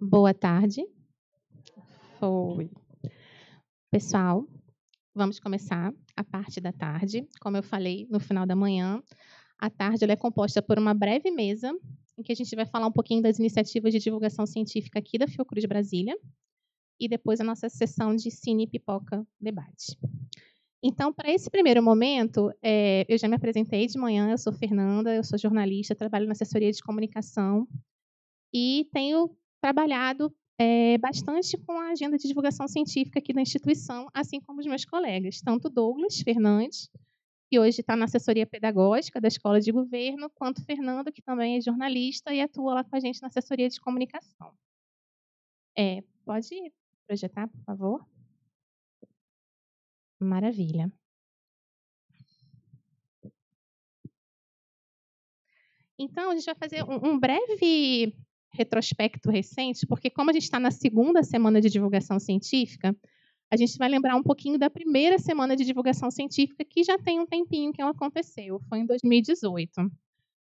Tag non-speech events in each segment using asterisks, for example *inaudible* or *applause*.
Boa tarde. Foi. Pessoal, vamos começar a parte da tarde. Como eu falei no final da manhã, a tarde é composta por uma breve mesa em que a gente vai falar um pouquinho das iniciativas de divulgação científica aqui da Fiocruz Brasília e depois a nossa sessão de Cine Pipoca Debate. Então, para esse primeiro momento, é, eu já me apresentei de manhã, eu sou Fernanda, eu sou jornalista, trabalho na assessoria de comunicação e tenho trabalhado é, bastante com a agenda de divulgação científica aqui da instituição, assim como os meus colegas, tanto Douglas Fernandes, que hoje está na assessoria pedagógica da Escola de Governo, quanto Fernando, que também é jornalista e atua lá com a gente na assessoria de comunicação. É, pode projetar, por favor? Maravilha. Então, a gente vai fazer um, um breve retrospecto recente, porque como a gente está na segunda semana de divulgação científica, a gente vai lembrar um pouquinho da primeira semana de divulgação científica, que já tem um tempinho que ela aconteceu, foi em 2018.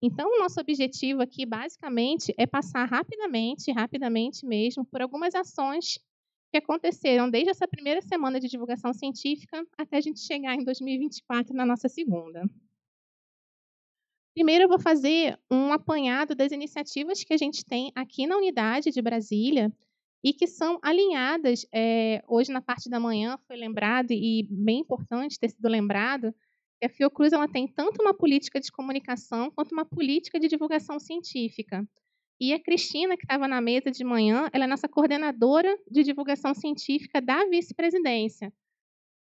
Então, o nosso objetivo aqui, basicamente, é passar rapidamente, rapidamente mesmo, por algumas ações que aconteceram desde essa primeira semana de divulgação científica até a gente chegar em 2024 na nossa segunda. Primeiro, eu vou fazer um apanhado das iniciativas que a gente tem aqui na unidade de Brasília e que são alinhadas. É, hoje, na parte da manhã, foi lembrado, e bem importante ter sido lembrado, que a Fiocruz ela tem tanto uma política de comunicação quanto uma política de divulgação científica. E a Cristina, que estava na mesa de manhã, ela é nossa coordenadora de divulgação científica da vice-presidência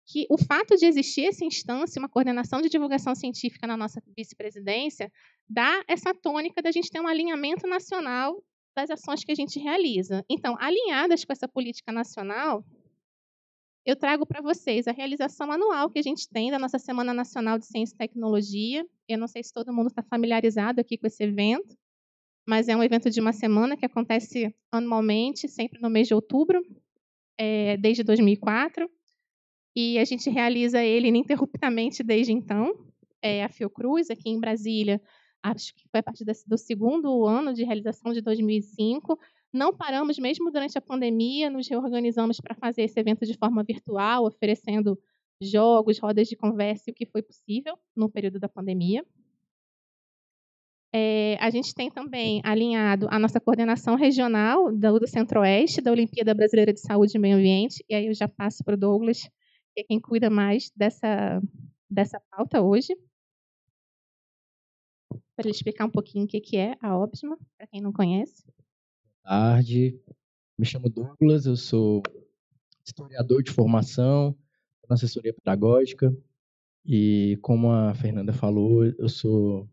que o fato de existir essa instância, uma coordenação de divulgação científica na nossa vice-presidência, dá essa tônica da gente ter um alinhamento nacional das ações que a gente realiza. Então, alinhadas com essa política nacional, eu trago para vocês a realização anual que a gente tem da nossa Semana Nacional de Ciência e Tecnologia. Eu não sei se todo mundo está familiarizado aqui com esse evento, mas é um evento de uma semana que acontece anualmente, sempre no mês de outubro, é, desde 2004 e a gente realiza ele ininterruptamente desde então. É a Fiocruz, aqui em Brasília, acho que foi a partir do segundo ano de realização de 2005. Não paramos, mesmo durante a pandemia, nos reorganizamos para fazer esse evento de forma virtual, oferecendo jogos, rodas de conversa, o que foi possível no período da pandemia. É, a gente tem também alinhado a nossa coordenação regional do, do Centro-Oeste, da Olimpíada Brasileira de Saúde e Meio Ambiente, e aí eu já passo para o Douglas que é quem cuida mais dessa, dessa pauta hoje, para ele explicar um pouquinho o que, que é a Obsma, para quem não conhece. Boa tarde, me chamo Douglas, eu sou historiador de formação, na assessoria pedagógica, e como a Fernanda falou, eu sou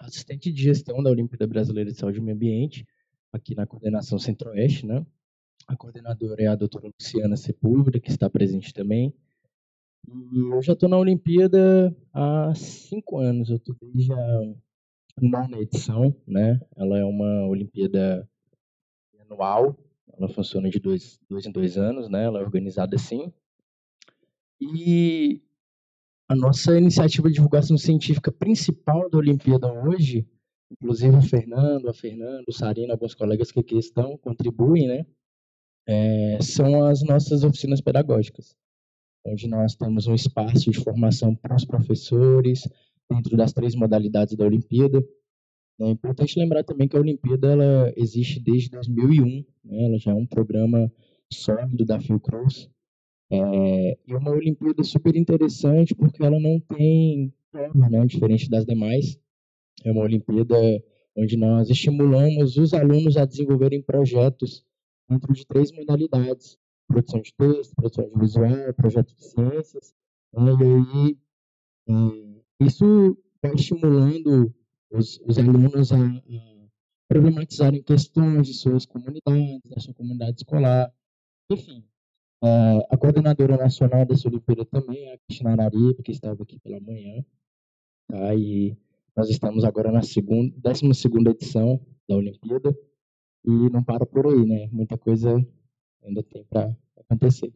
assistente de gestão da Olimpíada Brasileira de Saúde e Meio Ambiente, aqui na coordenação Centro-Oeste, né? A coordenadora é a doutora Luciana Sepúlveda, que está presente também. Eu já estou na Olimpíada há cinco anos, eu estou desde a nona edição, né? Ela é uma Olimpíada anual, ela funciona de dois, dois em dois anos, né? Ela é organizada assim. E a nossa iniciativa de divulgação científica principal da Olimpíada hoje, inclusive o Fernando, a Fernanda, o Sarina, alguns colegas que aqui estão, contribuem, né? É, são as nossas oficinas pedagógicas onde nós temos um espaço de formação para os professores dentro das três modalidades da Olimpíada. É importante lembrar também que a Olimpíada ela existe desde 2001, né? ela já é um programa sólido da Fiocruz. É, e é uma Olimpíada super interessante porque ela não tem prova, né? diferente das demais. É uma Olimpíada onde nós estimulamos os alunos a desenvolverem projetos dentro de três modalidades produção de texto, produção de visual, projeto de ciências. Né? E aí, é, isso vai tá estimulando os, os alunos a, a, problematizarem questões de suas comunidades, da sua comunidade escolar. Enfim, é, a coordenadora nacional dessa Olimpíada também, é a Cristina Araripe, que estava aqui pela manhã. Tá? E nós estamos agora na segunda, 12 edição da Olimpíada e não para por aí, né? Muita coisa ainda tem para acontecer.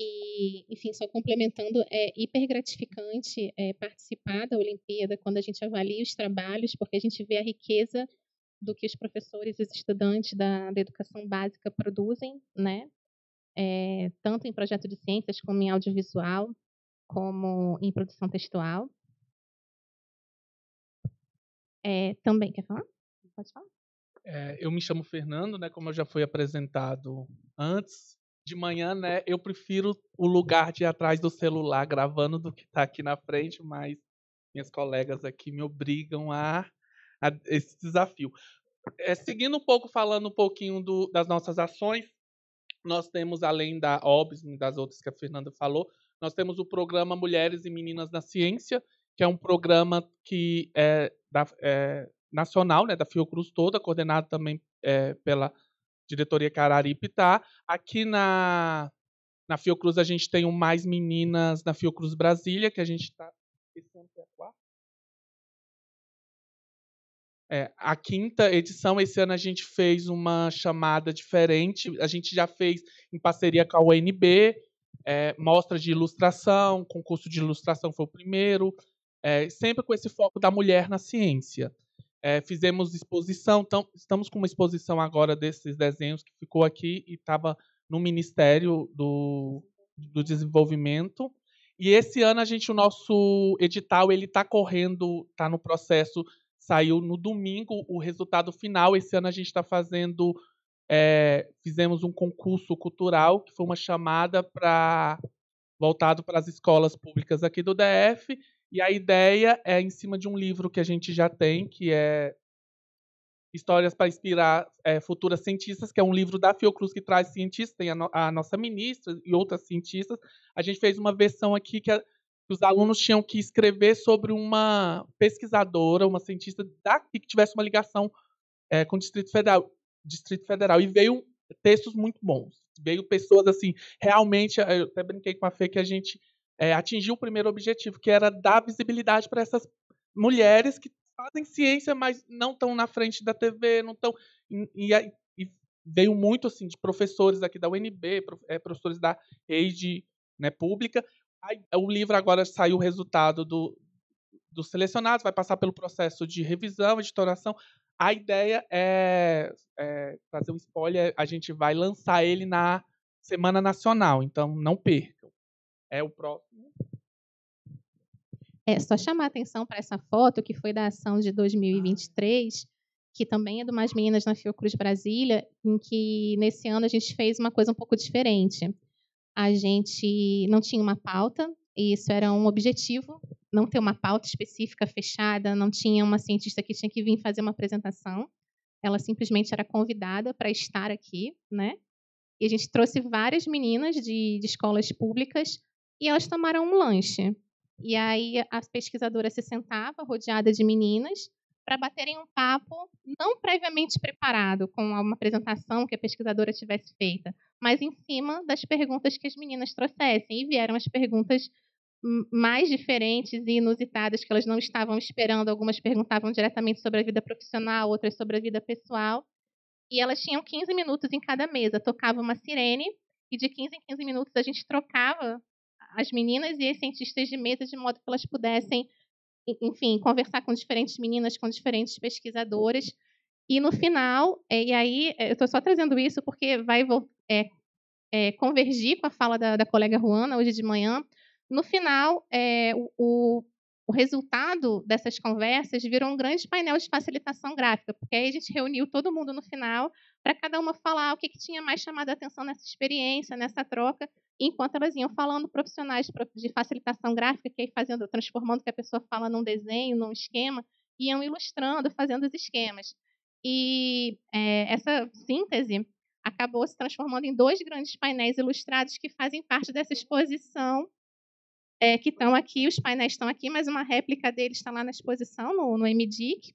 E, enfim, só complementando, é hiper gratificante é, participar da Olimpíada quando a gente avalia os trabalhos, porque a gente vê a riqueza do que os professores e os estudantes da, da educação básica produzem, né? É, tanto em projeto de ciências, como em audiovisual, como em produção textual. É, também, quer falar? Pode falar? É, eu me chamo Fernando, né? Como eu já fui apresentado antes. De manhã, né? Eu prefiro o lugar de atrás do celular gravando do que tá aqui na frente, mas minhas colegas aqui me obrigam a, a esse desafio. É, seguindo um pouco, falando um pouquinho do, das nossas ações, nós temos, além da OBS e das outras que a Fernanda falou, nós temos o programa Mulheres e Meninas na Ciência, que é um programa que é, da, é nacional, né, da Fiocruz toda, coordenado também é, pela diretoria Cararipe, tá? Aqui na, na Fiocruz a gente tem o Mais Meninas na Fiocruz Brasília, que a gente está... Esse ano é, é, a quinta edição, esse ano a gente fez uma chamada diferente. A gente já fez em parceria com a UNB, é, mostra de ilustração, concurso de ilustração foi o primeiro, é, sempre com esse foco da mulher na ciência. É, fizemos exposição, então, estamos com uma exposição agora desses desenhos que ficou aqui e estava no Ministério do, do Desenvolvimento. E esse ano a gente o nosso edital ele está correndo, está no processo. Saiu no domingo o resultado final. Esse ano a gente está fazendo, é, fizemos um concurso cultural que foi uma chamada para voltado para as escolas públicas aqui do DF e a ideia é em cima de um livro que a gente já tem, que é Histórias para Inspirar é, Futuras Cientistas, que é um livro da Fiocruz que traz cientistas, tem a, no, a nossa ministra e outras cientistas. A gente fez uma versão aqui que, a, que os alunos tinham que escrever sobre uma pesquisadora, uma cientista daqui que tivesse uma ligação é, com o Distrito Federal, Distrito Federal. E veio textos muito bons. Veio pessoas assim, realmente, eu até brinquei com a Fê que a gente é, atingir o primeiro objetivo, que era dar visibilidade para essas mulheres que fazem ciência, mas não estão na frente da TV, não estão. E, e, e, veio muito assim de professores aqui da UNB, é, professores da rede né, pública. Aí, o livro agora saiu o resultado do, dos selecionados, vai passar pelo processo de revisão, editoração. A ideia é, é fazer um spoiler, a gente vai lançar ele na Semana Nacional, então não perca. É o próximo. É só chamar atenção para essa foto que foi da ação de 2023, que também é de umas meninas na Fiocruz Brasília, em que nesse ano a gente fez uma coisa um pouco diferente. A gente não tinha uma pauta, e isso era um objetivo, não ter uma pauta específica fechada, não tinha uma cientista que tinha que vir fazer uma apresentação. Ela simplesmente era convidada para estar aqui, né? E a gente trouxe várias meninas de, de escolas públicas e elas tomaram um lanche. E aí a pesquisadora se sentava, rodeada de meninas, para baterem um papo não previamente preparado, com uma apresentação que a pesquisadora tivesse feita, mas em cima das perguntas que as meninas trouxessem. E vieram as perguntas mais diferentes e inusitadas que elas não estavam esperando. Algumas perguntavam diretamente sobre a vida profissional, outras sobre a vida pessoal. E elas tinham 15 minutos em cada mesa. Tocava uma sirene e de 15 em 15 minutos a gente trocava as meninas e as cientistas de mesa, de modo que elas pudessem, enfim, conversar com diferentes meninas, com diferentes pesquisadoras. E no final, é, e aí é, eu estou só trazendo isso porque vai é, é, convergir com a fala da, da, colega Ruana hoje de manhã. No final, é, o, o resultado dessas conversas virou um grande painel de facilitação gráfica, porque aí a gente reuniu todo mundo no final para cada uma falar o que, que tinha mais chamado a atenção nessa experiência, nessa troca, enquanto elas iam falando profissionais de facilitação gráfica, que aí fazendo, transformando o que a pessoa fala num desenho, num esquema, iam ilustrando, fazendo os esquemas. E é, essa síntese acabou se transformando em dois grandes painéis ilustrados que fazem parte dessa exposição é, que estão aqui, os painéis estão aqui, mas uma réplica deles está lá na exposição, no, no MDIC.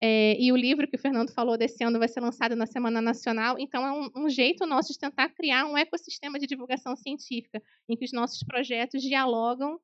É, e o livro que o Fernando falou desse ano vai ser lançado na Semana Nacional. Então, é um, um, jeito nosso de tentar criar um ecossistema de divulgação científica, em que os nossos projetos dialogam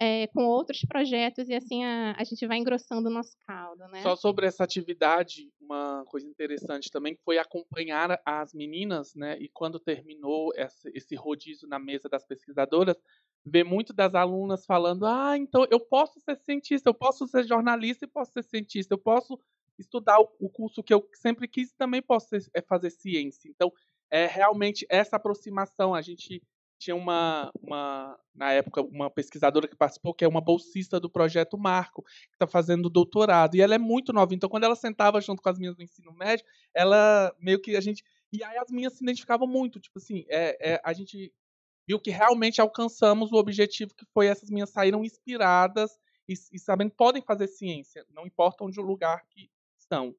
é, com outros projetos e assim a, a, gente vai engrossando o nosso caldo. Né? Só sobre essa atividade, uma coisa interessante também foi acompanhar as meninas, né? E quando terminou esse rodízio na mesa das pesquisadoras, ver muito das alunas falando: ah, então eu posso ser cientista, eu posso ser jornalista e posso ser cientista, eu posso estudar o curso que eu sempre quis e também posso ser, é, fazer ciência. Então, é realmente essa aproximação. A gente tinha uma, uma, na época, uma pesquisadora que participou, que é uma bolsista do projeto Marco, que está fazendo doutorado, e ela é muito nova. Então, quando ela sentava junto com as minhas do ensino médio, ela meio que a gente. E aí as minhas se identificavam muito, tipo assim, é, é a gente viu que realmente alcançamos o objetivo que foi essas minhas saíram inspiradas e, e sabendo podem fazer ciência, não importa onde o lugar que estão.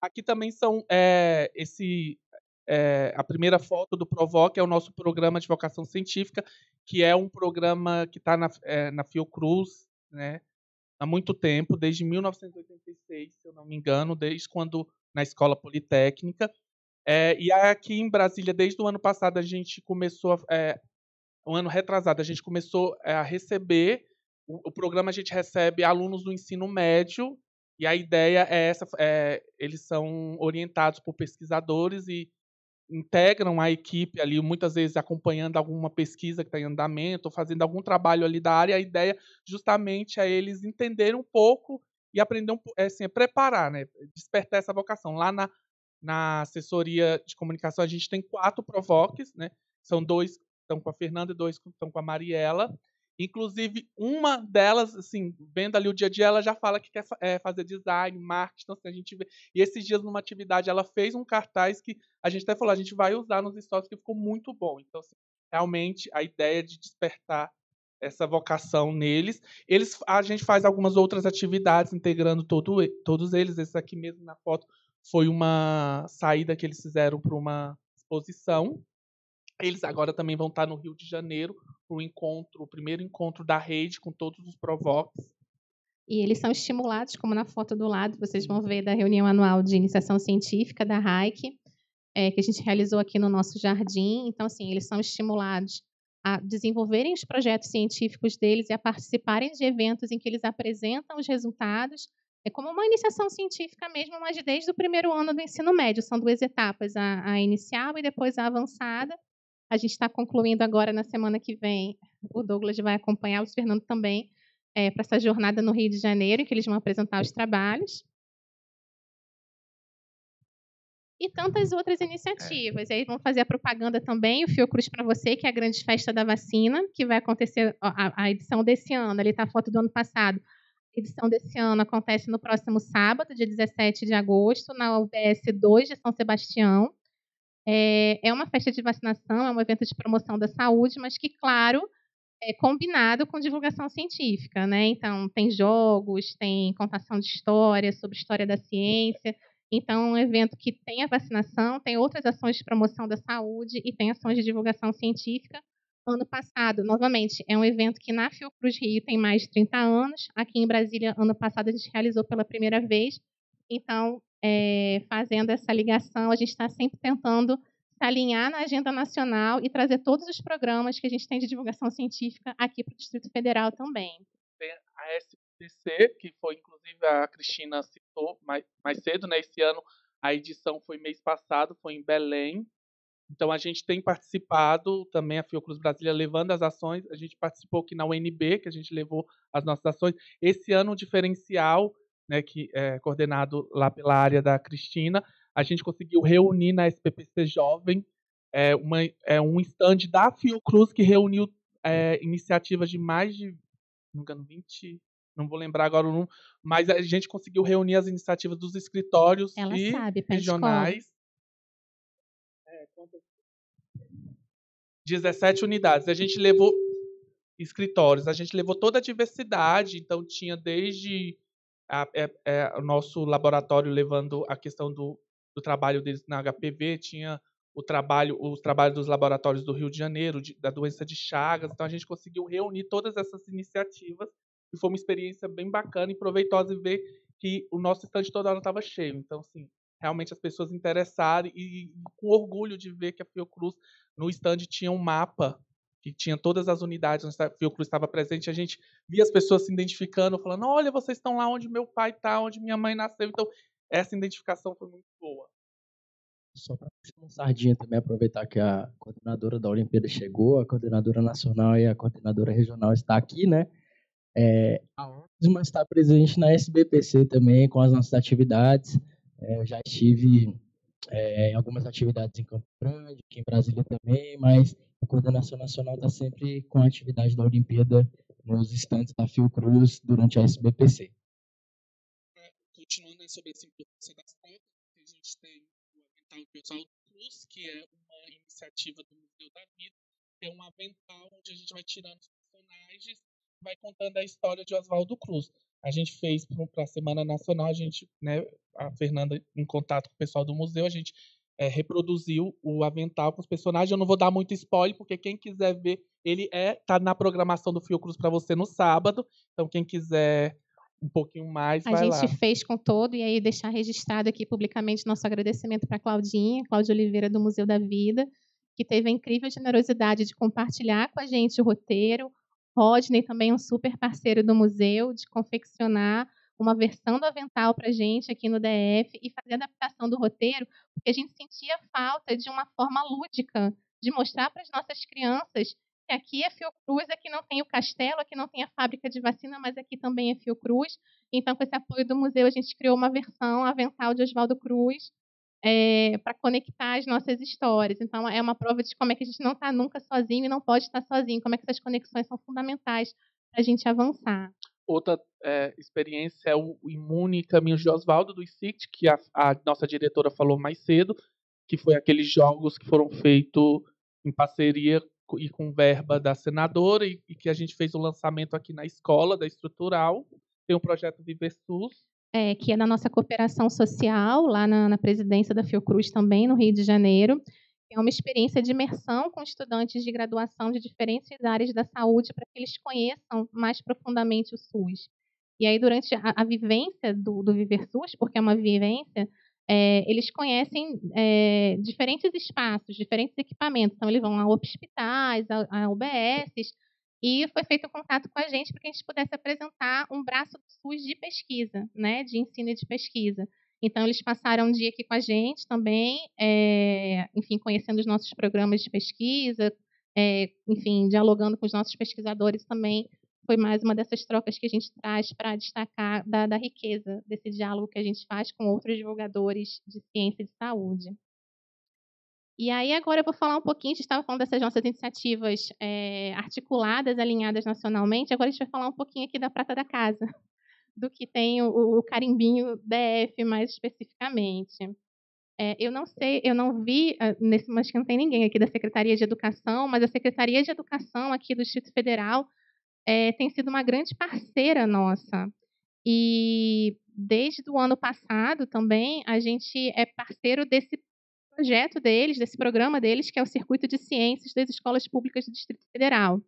Aqui também são é, esse é, a primeira foto do Provoque é o nosso programa de vocação científica, que é um programa que está na, é, na Fiocruz né, há muito tempo, desde 1986, se eu não me engano, desde quando na Escola Politécnica. É, e aqui em Brasília, desde o ano passado, a gente começou a, é, um ano retrasado, a gente começou eh, a receber. O, o programa a gente recebe alunos do ensino médio, e a ideia é essa: é, eles são orientados por pesquisadores e integram a equipe ali, muitas vezes acompanhando alguma pesquisa que está em andamento, ou fazendo algum trabalho ali da área. A ideia justamente é eles entenderem um pouco e aprender um, é assim, é preparar, né? despertar essa vocação. Lá na, na assessoria de comunicação, a gente tem quatro provoques, né? são dois estão com a Fernanda e dois estão com a Mariela. Inclusive, uma delas, assim, vendo ali o dia a dia, ela já fala que quer é, fazer design, marketing, então assim, a gente vê. E esses dias, numa atividade, ela fez um cartaz que a gente até falou, a gente vai usar nos stories, que ficou muito bom. Então, assim, realmente, a ideia de despertar essa vocação neles. Eles, a gente faz algumas outras atividades integrando todo, todos eles. Esse aqui mesmo na foto foi uma saída que eles fizeram para uma exposição eles agora também vão estar tá no Rio de Janeiro para o encontro, o primeiro encontro da rede com todos os provoques. E eles são estimulados, como na foto do lado, vocês vão ver da reunião anual de iniciação científica da RAIC, é, que a gente realizou aqui no nosso jardim. Então, assim, eles são estimulados a desenvolverem os projetos científicos deles e a participarem de eventos em que eles apresentam os resultados. É como uma iniciação científica mesmo, mas desde o primeiro ano do ensino médio. São duas etapas, a, a inicial e depois a avançada. A gente está concluindo agora na semana que vem. O Douglas vai acompanhar, o Fernando também, é, para essa jornada no Rio de Janeiro, em que eles vão apresentar os trabalhos. E tantas outras iniciativas. E é. aí vão fazer a propaganda também, o Fiocruz para você, que é a grande festa da vacina, que vai acontecer ó, a, a, edição desse ano. Ali está a foto do ano passado. A edição desse ano acontece no próximo sábado, dia 17 de agosto, na UBS 2 de São Sebastião. É, é uma festa de vacinação, é um evento de promoção da saúde, mas que, claro, é combinado com divulgação científica, né? Então, tem jogos, tem contação de história sobre história da ciência. Então, um evento que tem a vacinação, tem outras ações de promoção da saúde e tem ações de divulgação científica. Ano passado, novamente, é um evento que na Fiocruz Rio tem mais de 30 anos. Aqui em Brasília, ano passado, a gente realizou pela primeira vez. Então, é, fazendo essa ligação, a gente está sempre tentando se alinhar na agenda nacional e trazer todos os programas que a gente tem de divulgação científica aqui para o Distrito Federal também. A SPC, que foi inclusive a Cristina citou mais, mais cedo, né? Esse ano a edição foi mês passado, foi em Belém. Então a gente tem participado também a Fiocruz Brasília levando as ações. A gente participou aqui na UNB, que a gente levou as nossas ações. Esse ano o diferencial né, que é coordenado lá pela área da Cristina, a gente conseguiu reunir na SPPC Jovem é, uma, é, um stand da Fiocruz que reuniu é, iniciativas de mais de não engano, 20, não vou lembrar agora o número, mas a gente conseguiu reunir as iniciativas dos escritórios Ela e sabe, regionais. É, 17 unidades. A gente levou escritórios, a gente levou toda a diversidade, então tinha desde a, é, é, o nosso laboratório levando a questão do, do trabalho deles na HPV, tinha o trabalho, os trabalhos dos laboratórios do Rio de Janeiro, de, da doença de Chagas. Então, a gente conseguiu reunir todas essas iniciativas e foi uma experiência bem bacana e proveitosa e ver que o nosso estande toda hora estava cheio. Então, assim, realmente as pessoas interessaram e, e com orgulho de ver que a Fiocruz no estande tinha um mapa que tinha todas as unidades onde a Fiocruz estava presente, a gente via as pessoas se identificando, falando, olha, vocês estão lá onde meu pai está, onde minha mãe nasceu. Então, essa identificação foi muito boa. Só para um sardinha também aproveitar que a coordenadora da Olimpíada chegou, a coordenadora nacional e a coordenadora regional está aqui, né? É, a USMA está presente na SBPC também com as nossas atividades. É, eu já estive é, em algumas atividades em Campo Grande, aqui em Brasília também, mas a coordenação nacional está sempre com a atividade da Olimpíada nos estantes da Fiocruz durante a SBPC. É, continuando sobre essa importância das cotas, a gente tem o avental pessoal Cruz, que é uma iniciativa do Museu da Vida, é um avental onde a gente vai tirando os personagens, vai contando a história de Oswaldo Cruz. A gente fez para a Semana Nacional, a gente, né, a Fernanda em contato com o pessoal do museu, a gente é, reproduziu o avental com os personagens. Eu não vou dar muito spoiler, porque quem quiser ver, ele é tá na programação do Fiocruz para você no sábado. Então, quem quiser um pouquinho mais, a vai lá. A gente fez com todo, e aí deixar registrado aqui publicamente nosso agradecimento para Claudinha, Cláudia Oliveira, do Museu da Vida, que teve a incrível generosidade de compartilhar com a gente o roteiro. Rodney também um super parceiro do museu, de confeccionar uma versão do avental para gente aqui no DF e fazer adaptação do roteiro, porque a gente sentia falta de uma forma lúdica de mostrar para as nossas crianças que aqui é Fiocruz, aqui não tem o castelo, aqui não tem a fábrica de vacina, mas aqui também é Fiocruz. Então, com esse apoio do museu, a gente criou uma versão avental de Oswaldo Cruz é, eh, para conectar as nossas histórias. Então, é uma prova de como é que a gente não está nunca sozinho e não pode estar sozinho, como é que essas conexões são fundamentais para a gente avançar. Outra é, experiência é o Imune Caminhos de Oswaldo, do ICIT, que a, a, nossa diretora falou mais cedo, que foi aqueles jogos que foram feitos em parceria e com verba da senadora e, e que a gente fez o lançamento aqui na escola da estrutural. Tem o um projeto ViverSus. é, que é na nossa cooperação social, lá na, na, presidência da Fiocruz também, no Rio de Janeiro. É uma experiência de imersão com estudantes de graduação de diferentes áreas da saúde para que eles conheçam mais profundamente o SUS. E aí, durante a, a vivência do, do Viver SUS, porque é uma vivência, é, eles conhecem é, diferentes espaços, diferentes equipamentos. Então, eles vão a hospitais, a, a UBSs, e foi feito um contato com a gente para que a gente pudesse apresentar um braço do SUS de pesquisa, né, de ensino e de pesquisa. Então, eles passaram um dia aqui com a gente também, é, enfim, conhecendo os nossos programas de pesquisa, é, enfim, dialogando com os nossos pesquisadores também. Foi mais uma dessas trocas que a gente traz para destacar da, da riqueza desse diálogo que a gente faz com outros divulgadores de ciência e de saúde. E aí agora eu vou falar um pouquinho, a gente estava falando dessas nossas iniciativas é, articuladas, alinhadas nacionalmente, agora a gente vai falar um pouquinho aqui da Prata da Casa, do que tem o, o carimbinho DF mais especificamente. É, eu não sei, eu não vi, ah, nesse momento que não tem ninguém aqui da Secretaria de Educação, mas a Secretaria de Educação aqui do Distrito Federal é, tem sido uma grande parceira nossa. E desde o ano passado também, a gente é parceiro desse projeto deles, desse programa deles, que é o Circuito de Ciências das Escolas Públicas do Distrito Federal,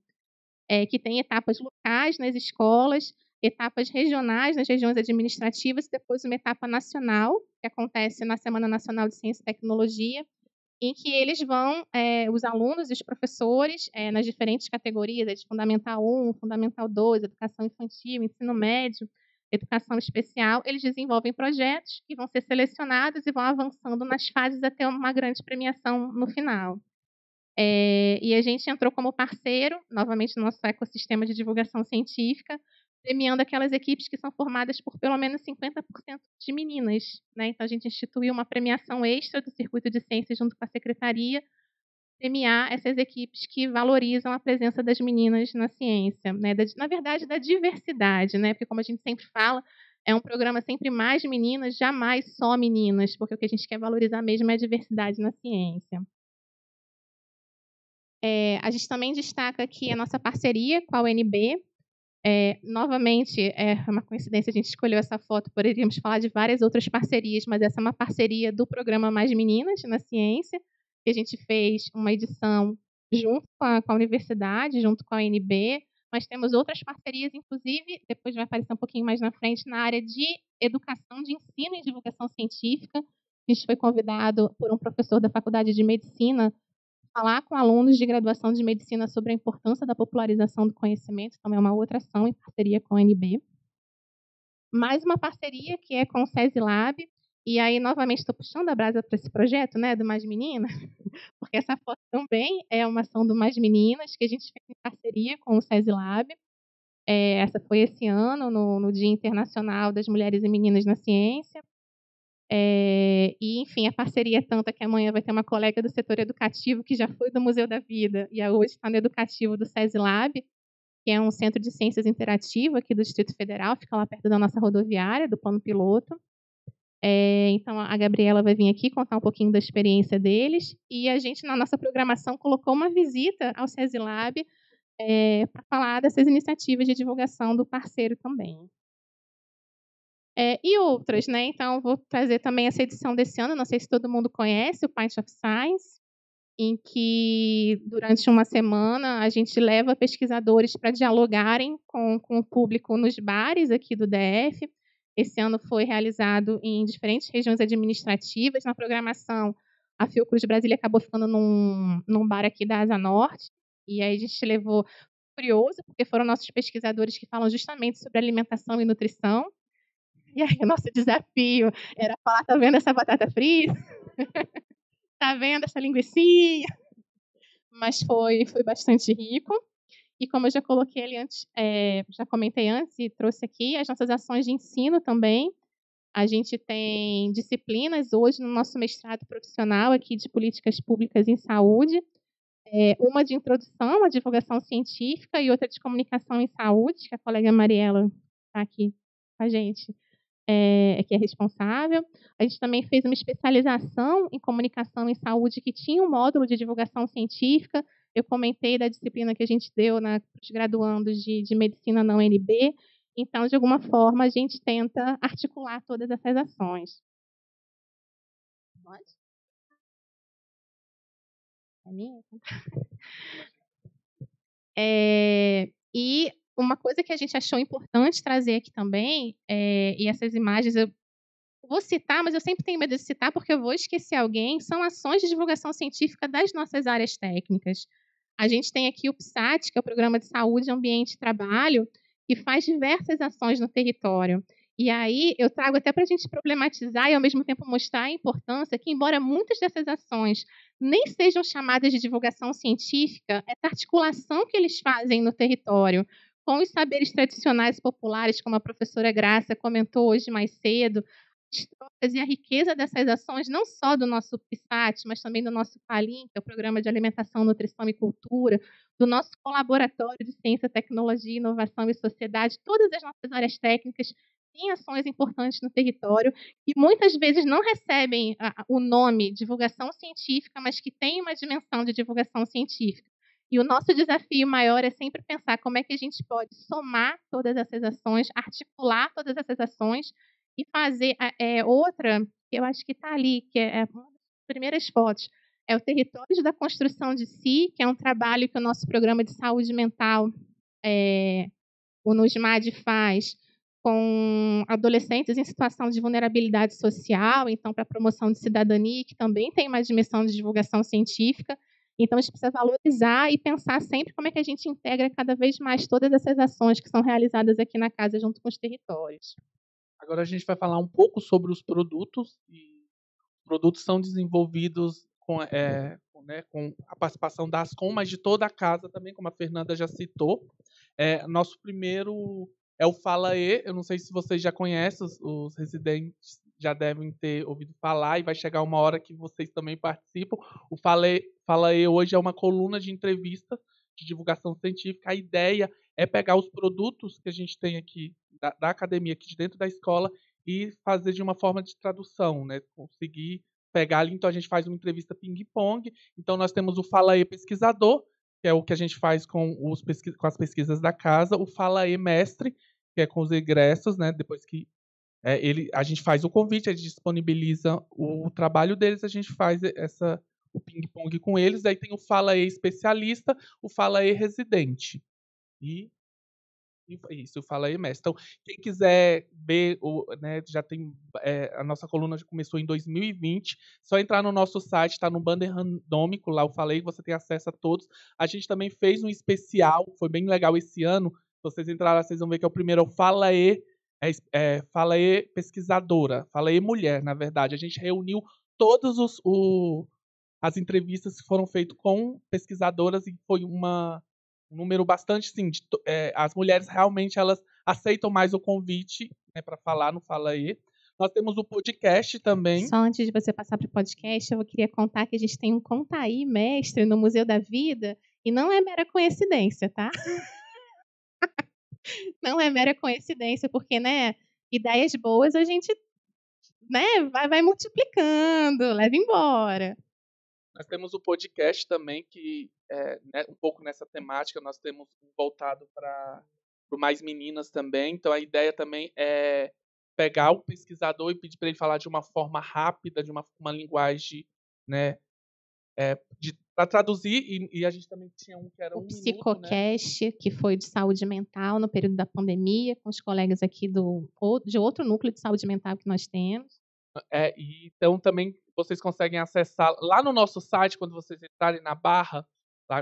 é, que tem etapas locais nas escolas etapas regionais nas regiões administrativas e depois uma etapa nacional, que acontece na Semana Nacional de Ciência e Tecnologia, em que eles vão, é, os alunos e os professores, é, nas diferentes categorias, né, de Fundamental 1, Fundamental 2, Educação Infantil, Ensino Médio, Educação Especial, eles desenvolvem projetos que vão ser selecionados e vão avançando nas fases até uma grande premiação no final. É, e a gente entrou como parceiro, novamente, no nosso ecossistema de divulgação científica, premiando aquelas equipes que são formadas por pelo menos 50% de meninas. Né? Então, a gente instituiu uma premiação extra do Circuito de Ciências junto com a Secretaria, premiar essas equipes que valorizam a presença das meninas na ciência. Né? Da, na verdade, da diversidade, né? porque, como a gente sempre fala, é um programa sempre mais meninas, jamais só meninas, porque o que a gente quer valorizar mesmo é a diversidade na ciência. É, a gente também destaca aqui a nossa parceria com a UNB, é, novamente, é uma coincidência, a gente escolheu essa foto, poderíamos falar de várias outras parcerias, mas essa é uma parceria do programa Mais Meninas na Ciência, que a gente fez uma edição junto com a, com a universidade, junto com a UNB, mas temos outras parcerias, inclusive, depois vai aparecer um pouquinho mais na frente, na área de educação, de ensino e divulgação científica. A gente foi convidado por um professor da Faculdade de Medicina Falar com alunos de graduação de medicina sobre a importância da popularização do conhecimento também é uma outra ação em parceria com a NB. Mais uma parceria que é com o Lab e aí, novamente, estou puxando a brasa para esse projeto, né, do Mais Meninas, *laughs* porque essa foto também é uma ação do Mais Meninas, que a gente fez em parceria com o SESILAB. É, essa foi esse ano, no, no Dia Internacional das Mulheres e Meninas na Ciência. É, e, enfim, a parceria é tanta que amanhã vai ter uma colega do setor educativo que já foi do Museu da Vida e hoje está no educativo do Lab que é um centro de ciências interativo aqui do Distrito Federal, fica lá perto da nossa rodoviária, do plano piloto. É, então, a Gabriela vai vir aqui contar um pouquinho da experiência deles. E a gente, na nossa programação, colocou uma visita ao SESLab é, eh, para falar dessas iniciativas de divulgação do parceiro também é, e outras, né? Então, vou trazer também essa edição desse ano, não sei se todo mundo conhece, o Pint of Science, em que, durante uma semana, a gente leva pesquisadores para dialogarem com, com o público nos bares aqui do DF. Esse ano foi realizado em diferentes regiões administrativas, na programação a Fiocruz Brasília acabou ficando num, num bar aqui da Asa Norte, e aí a gente levou curioso, porque foram nossos pesquisadores que falam justamente sobre alimentação e nutrição, e aí, o *laughs* nosso desafio era falar: tá vendo essa batata frita? *laughs* tá vendo essa linguiçinha? Mas foi, foi bastante rico. E como eu já coloquei ali antes, é, já comentei antes e trouxe aqui, as nossas ações de ensino também. A gente tem disciplinas hoje no nosso mestrado profissional aqui de políticas públicas em saúde. É, uma de introdução à divulgação científica e outra de comunicação em saúde, que a colega Mariela está aqui com a gente é, que é responsável. A gente também fez uma especialização em comunicação em saúde, que tinha um módulo de divulgação científica. Eu comentei da disciplina que a gente deu para os graduandos de, de medicina na UNB. Então, de alguma forma, a gente tenta articular todas essas ações. Pode? É minha? *laughs* É, e uma coisa que a gente achou importante trazer aqui também, é, e essas imagens eu vou citar, mas eu sempre tenho medo de citar porque eu vou esquecer alguém, são ações de divulgação científica das nossas áreas técnicas. A gente tem aqui o PSAT, que é o Programa de Saúde, Ambiente e Trabalho, que faz diversas ações no território. E aí eu trago até para a gente problematizar e ao mesmo tempo mostrar a importância que, embora muitas dessas ações nem sejam chamadas de divulgação científica, essa é articulação que eles fazem no território com os saberes tradicionais populares, como a professora Graça comentou hoje mais cedo, e a riqueza dessas ações, não só do nosso PSAT, mas também do nosso PALIM, que é o Programa de Alimentação, Nutrição e Cultura, do nosso Colaboratório de Ciência, Tecnologia, Inovação e Sociedade, todas as nossas áreas técnicas têm ações importantes no território e muitas vezes não recebem o nome divulgação científica, mas que tem uma dimensão de divulgação científica. E o nosso desafio maior é sempre pensar como é que a gente pode somar todas essas ações, articular todas essas ações e fazer é, outra, que eu acho que está ali, que é, é uma das primeiras fotos, é o Territórios da Construção de Si, que é um trabalho que o nosso programa de saúde mental, é, o NUSMAD, faz com adolescentes em situação de vulnerabilidade social, então, para a promoção de cidadania, que também tem uma dimensão de divulgação científica. Então, a gente precisa valorizar e pensar sempre como é que a gente integra cada vez mais todas essas ações que são realizadas aqui na casa junto com os territórios. Agora a gente vai falar um pouco sobre os produtos. E os produtos são desenvolvidos com, é, né, com a participação das com, mas de toda a casa também, como a Fernanda já citou. É, nosso primeiro é o Fala E. Eu não sei se vocês já conhecem, os, os residentes já devem ter ouvido falar e vai chegar uma hora que vocês também participam. O Fala, Fala Eu hoje é uma coluna de entrevista de divulgação científica. A ideia é pegar os produtos que a gente tem aqui da, da academia, aqui de dentro da escola, e fazer de uma forma de tradução, né? Conseguir pegar ali, então a gente faz uma entrevista ping-pong. Então nós temos o Fala E Pesquisador, que é o que a gente faz com, os pesquis, com as pesquisas da casa, o Fala E Mestre, que é com os egressos, né? Depois que é, ele, a gente faz o convite, a gente disponibiliza o, o trabalho deles, a gente faz essa o ping-pong com eles. Daí tem o Fala E especialista, o Fala E residente. E isso, fala aí, mestre. Então, quem quiser ver, né, já tem. É, a nossa coluna já começou em 2020. Só entrar no nosso site, está no banner randômico, lá eu falei, você tem acesso a todos. A gente também fez um especial, foi bem legal esse ano. vocês entrarem, vocês vão ver que é o primeiro, é o Fala E. É, é, fala E pesquisadora, fala E mulher, na verdade. A gente reuniu todos os. O, as entrevistas foram feitas com pesquisadoras e foi uma, um número bastante, sim, de, é, as mulheres realmente elas aceitam mais o convite né, para falar no Fala aí. Nós temos o podcast também. Só antes de você passar para o podcast, eu queria contar que a gente tem um Contaí Mestre no Museu da Vida e não é mera coincidência, tá? *laughs* não é mera coincidência, porque, né, ideias boas a gente né, vai, vai multiplicando, leva embora. Nós temos o podcast também que é, né, um pouco nessa temática nós temos voltado para mais meninas também. Então a ideia também é pegar o pesquisador e pedir para ele falar de uma forma rápida, de uma, uma linguagem, né, é, para traduzir e, e, a gente também tinha um que era o um psicocast minuto, né? que foi de saúde mental no período da pandemia com os colegas aqui do de outro núcleo de saúde mental que nós temos é, e, então também vocês conseguem acessar lá no nosso site, quando vocês entrarem na barra,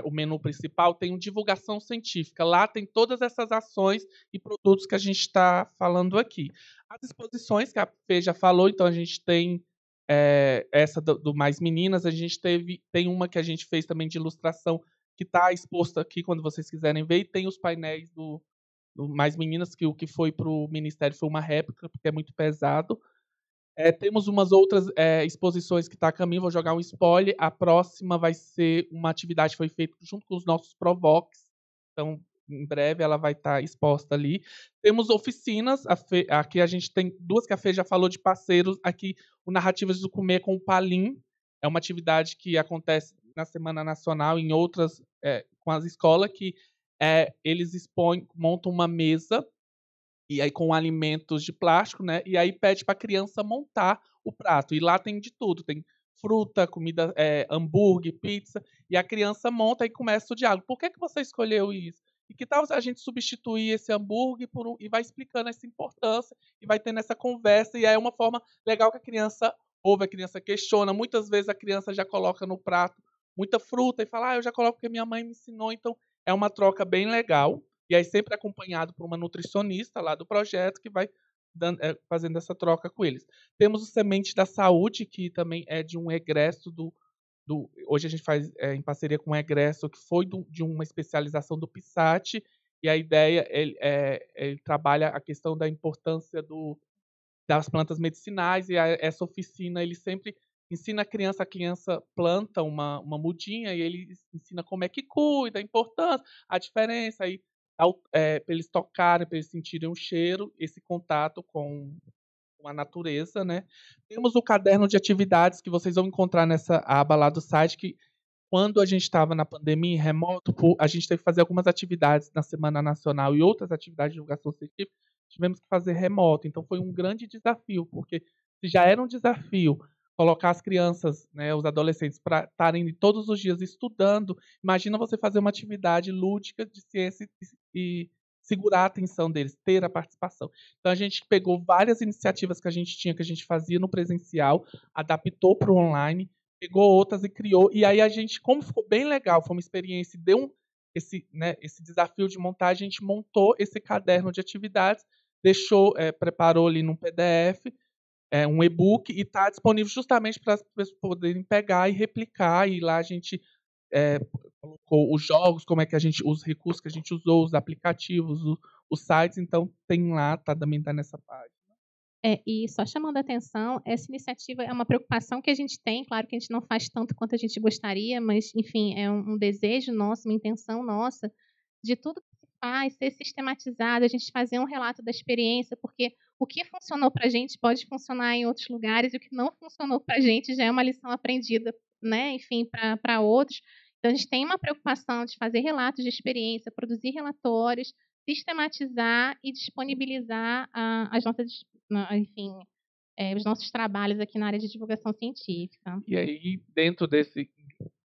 o menu principal, tem um divulgação científica. Lá tem todas essas ações e produtos que a gente está falando aqui. As exposições que a Fê já falou, então a gente tem é, essa do, do, Mais Meninas, a gente teve tem uma que a gente fez também de ilustração que está exposta aqui quando vocês quiserem ver, e tem os painéis do, do Mais Meninas, que o que foi para o Ministério foi uma réplica, porque é muito pesado. É, temos umas outras é, exposições que está a caminho, vou jogar um spoiler. A próxima vai ser uma atividade que foi feita junto com os nossos Provox. Então, em breve ela vai estar tá exposta ali. Temos oficinas, a aqui a gente tem duas que a Fê já falou de parceiros. Aqui o Narrativas do Comer com o Palim. É uma atividade que acontece na Semana Nacional, em outras, é, com as escolas, que é, eles expõem, montam uma mesa e aí com alimentos de plástico, né? E aí pede para a criança montar o prato. E lá tem de tudo, tem fruta, comida, é, hambúrguer, pizza, e a criança monta e começa o diálogo. Por que, que você escolheu isso? E que tal a gente substituir esse hambúrguer por um, e vai explicando essa importância e vai tendo essa conversa e aí é uma forma legal que a criança ouve, a criança questiona. Muitas vezes a criança já coloca no prato muita fruta e fala, ah, eu já coloco porque minha mãe me ensinou, então é uma troca bem legal. E aí sempre acompanhado por uma nutricionista lá do projeto que vai dando, é, eh, fazendo essa troca com eles. Temos o Semente da Saúde, que também é de um egresso do. do hoje a gente faz é, em parceria com um egresso que foi do, de uma especialização do PSAT. E a ideia, ele, é, ele trabalha a questão da importância do, das plantas medicinais e a, essa oficina ele sempre ensina a criança, a criança planta uma, uma mudinha e ele ensina como é que cuida, a importância, a diferença, aí é, para eles tocarem, para eles sentirem o cheiro, esse contato com, com a natureza, né? Temos o caderno de atividades que vocês vão encontrar nessa aba lá do site que quando a gente estava na pandemia em remoto, a gente teve que fazer algumas atividades na Semana Nacional e outras atividades de divulgação científica, tivemos que fazer remoto. Então foi um grande desafio, porque se já era um desafio colocar as crianças, né, os adolescentes, para estarem todos os dias estudando, imagina você fazer uma atividade lúdica de ciência e segurar a atenção deles, ter a participação. Então a gente pegou várias iniciativas que a gente tinha, que a gente fazia no presencial, adaptou para o online, pegou outras e criou. E aí a gente, como ficou bem legal, foi uma experiência, deu um, esse, né, esse desafio de montar, a gente montou esse caderno de atividades, deixou, é, preparou ali num PDF, é, um e-book, e está disponível justamente para as pessoas poderem pegar e replicar. E lá a gente é, colocou os jogos, como é que a gente, os recursos que a gente usou, os aplicativos, os, os sites, então tem lá, tá, também está nessa página. É, e só chamando a atenção, essa iniciativa é uma preocupação que a gente tem, claro que a gente não faz tanto quanto a gente gostaria, mas, enfim, é um, um desejo nosso, uma intenção nossa, de tudo que se faz ser sistematizado, a gente fazer um relato da experiência, porque o que funcionou para a gente pode funcionar em outros lugares, e o que não funcionou para a gente já é uma lição aprendida né, enfim, para outros. Então, a gente tem uma preocupação de fazer relatos de experiência, produzir relatórios, sistematizar e disponibilizar as nossas, enfim, eh, os nossos trabalhos aqui na área de divulgação científica. E aí, dentro desse,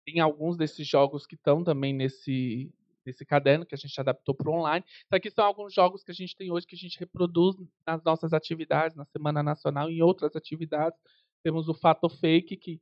tem alguns desses jogos que estão também nesse desse caderno que a gente adaptou para online. Isso aqui são alguns jogos que a gente tem hoje que a gente reproduz nas nossas atividades, na Semana Nacional e em outras atividades. Temos o Fato Fake, que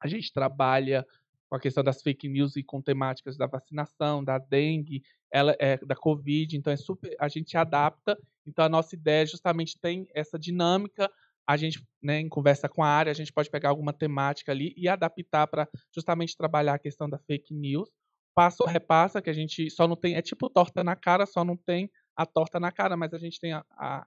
a gente trabalha com a questão das fake news e com temáticas da vacinação, da dengue, ela é da covid, então é super, a gente adapta. Então a nossa ideia justamente tem essa dinâmica. A gente, né, em conversa com a área, a gente pode pegar alguma temática ali e adaptar para justamente trabalhar a questão da fake news. Passa ou repassa, que a gente só não tem, é tipo torta na cara, só não tem a torta na cara, mas a gente tem a, a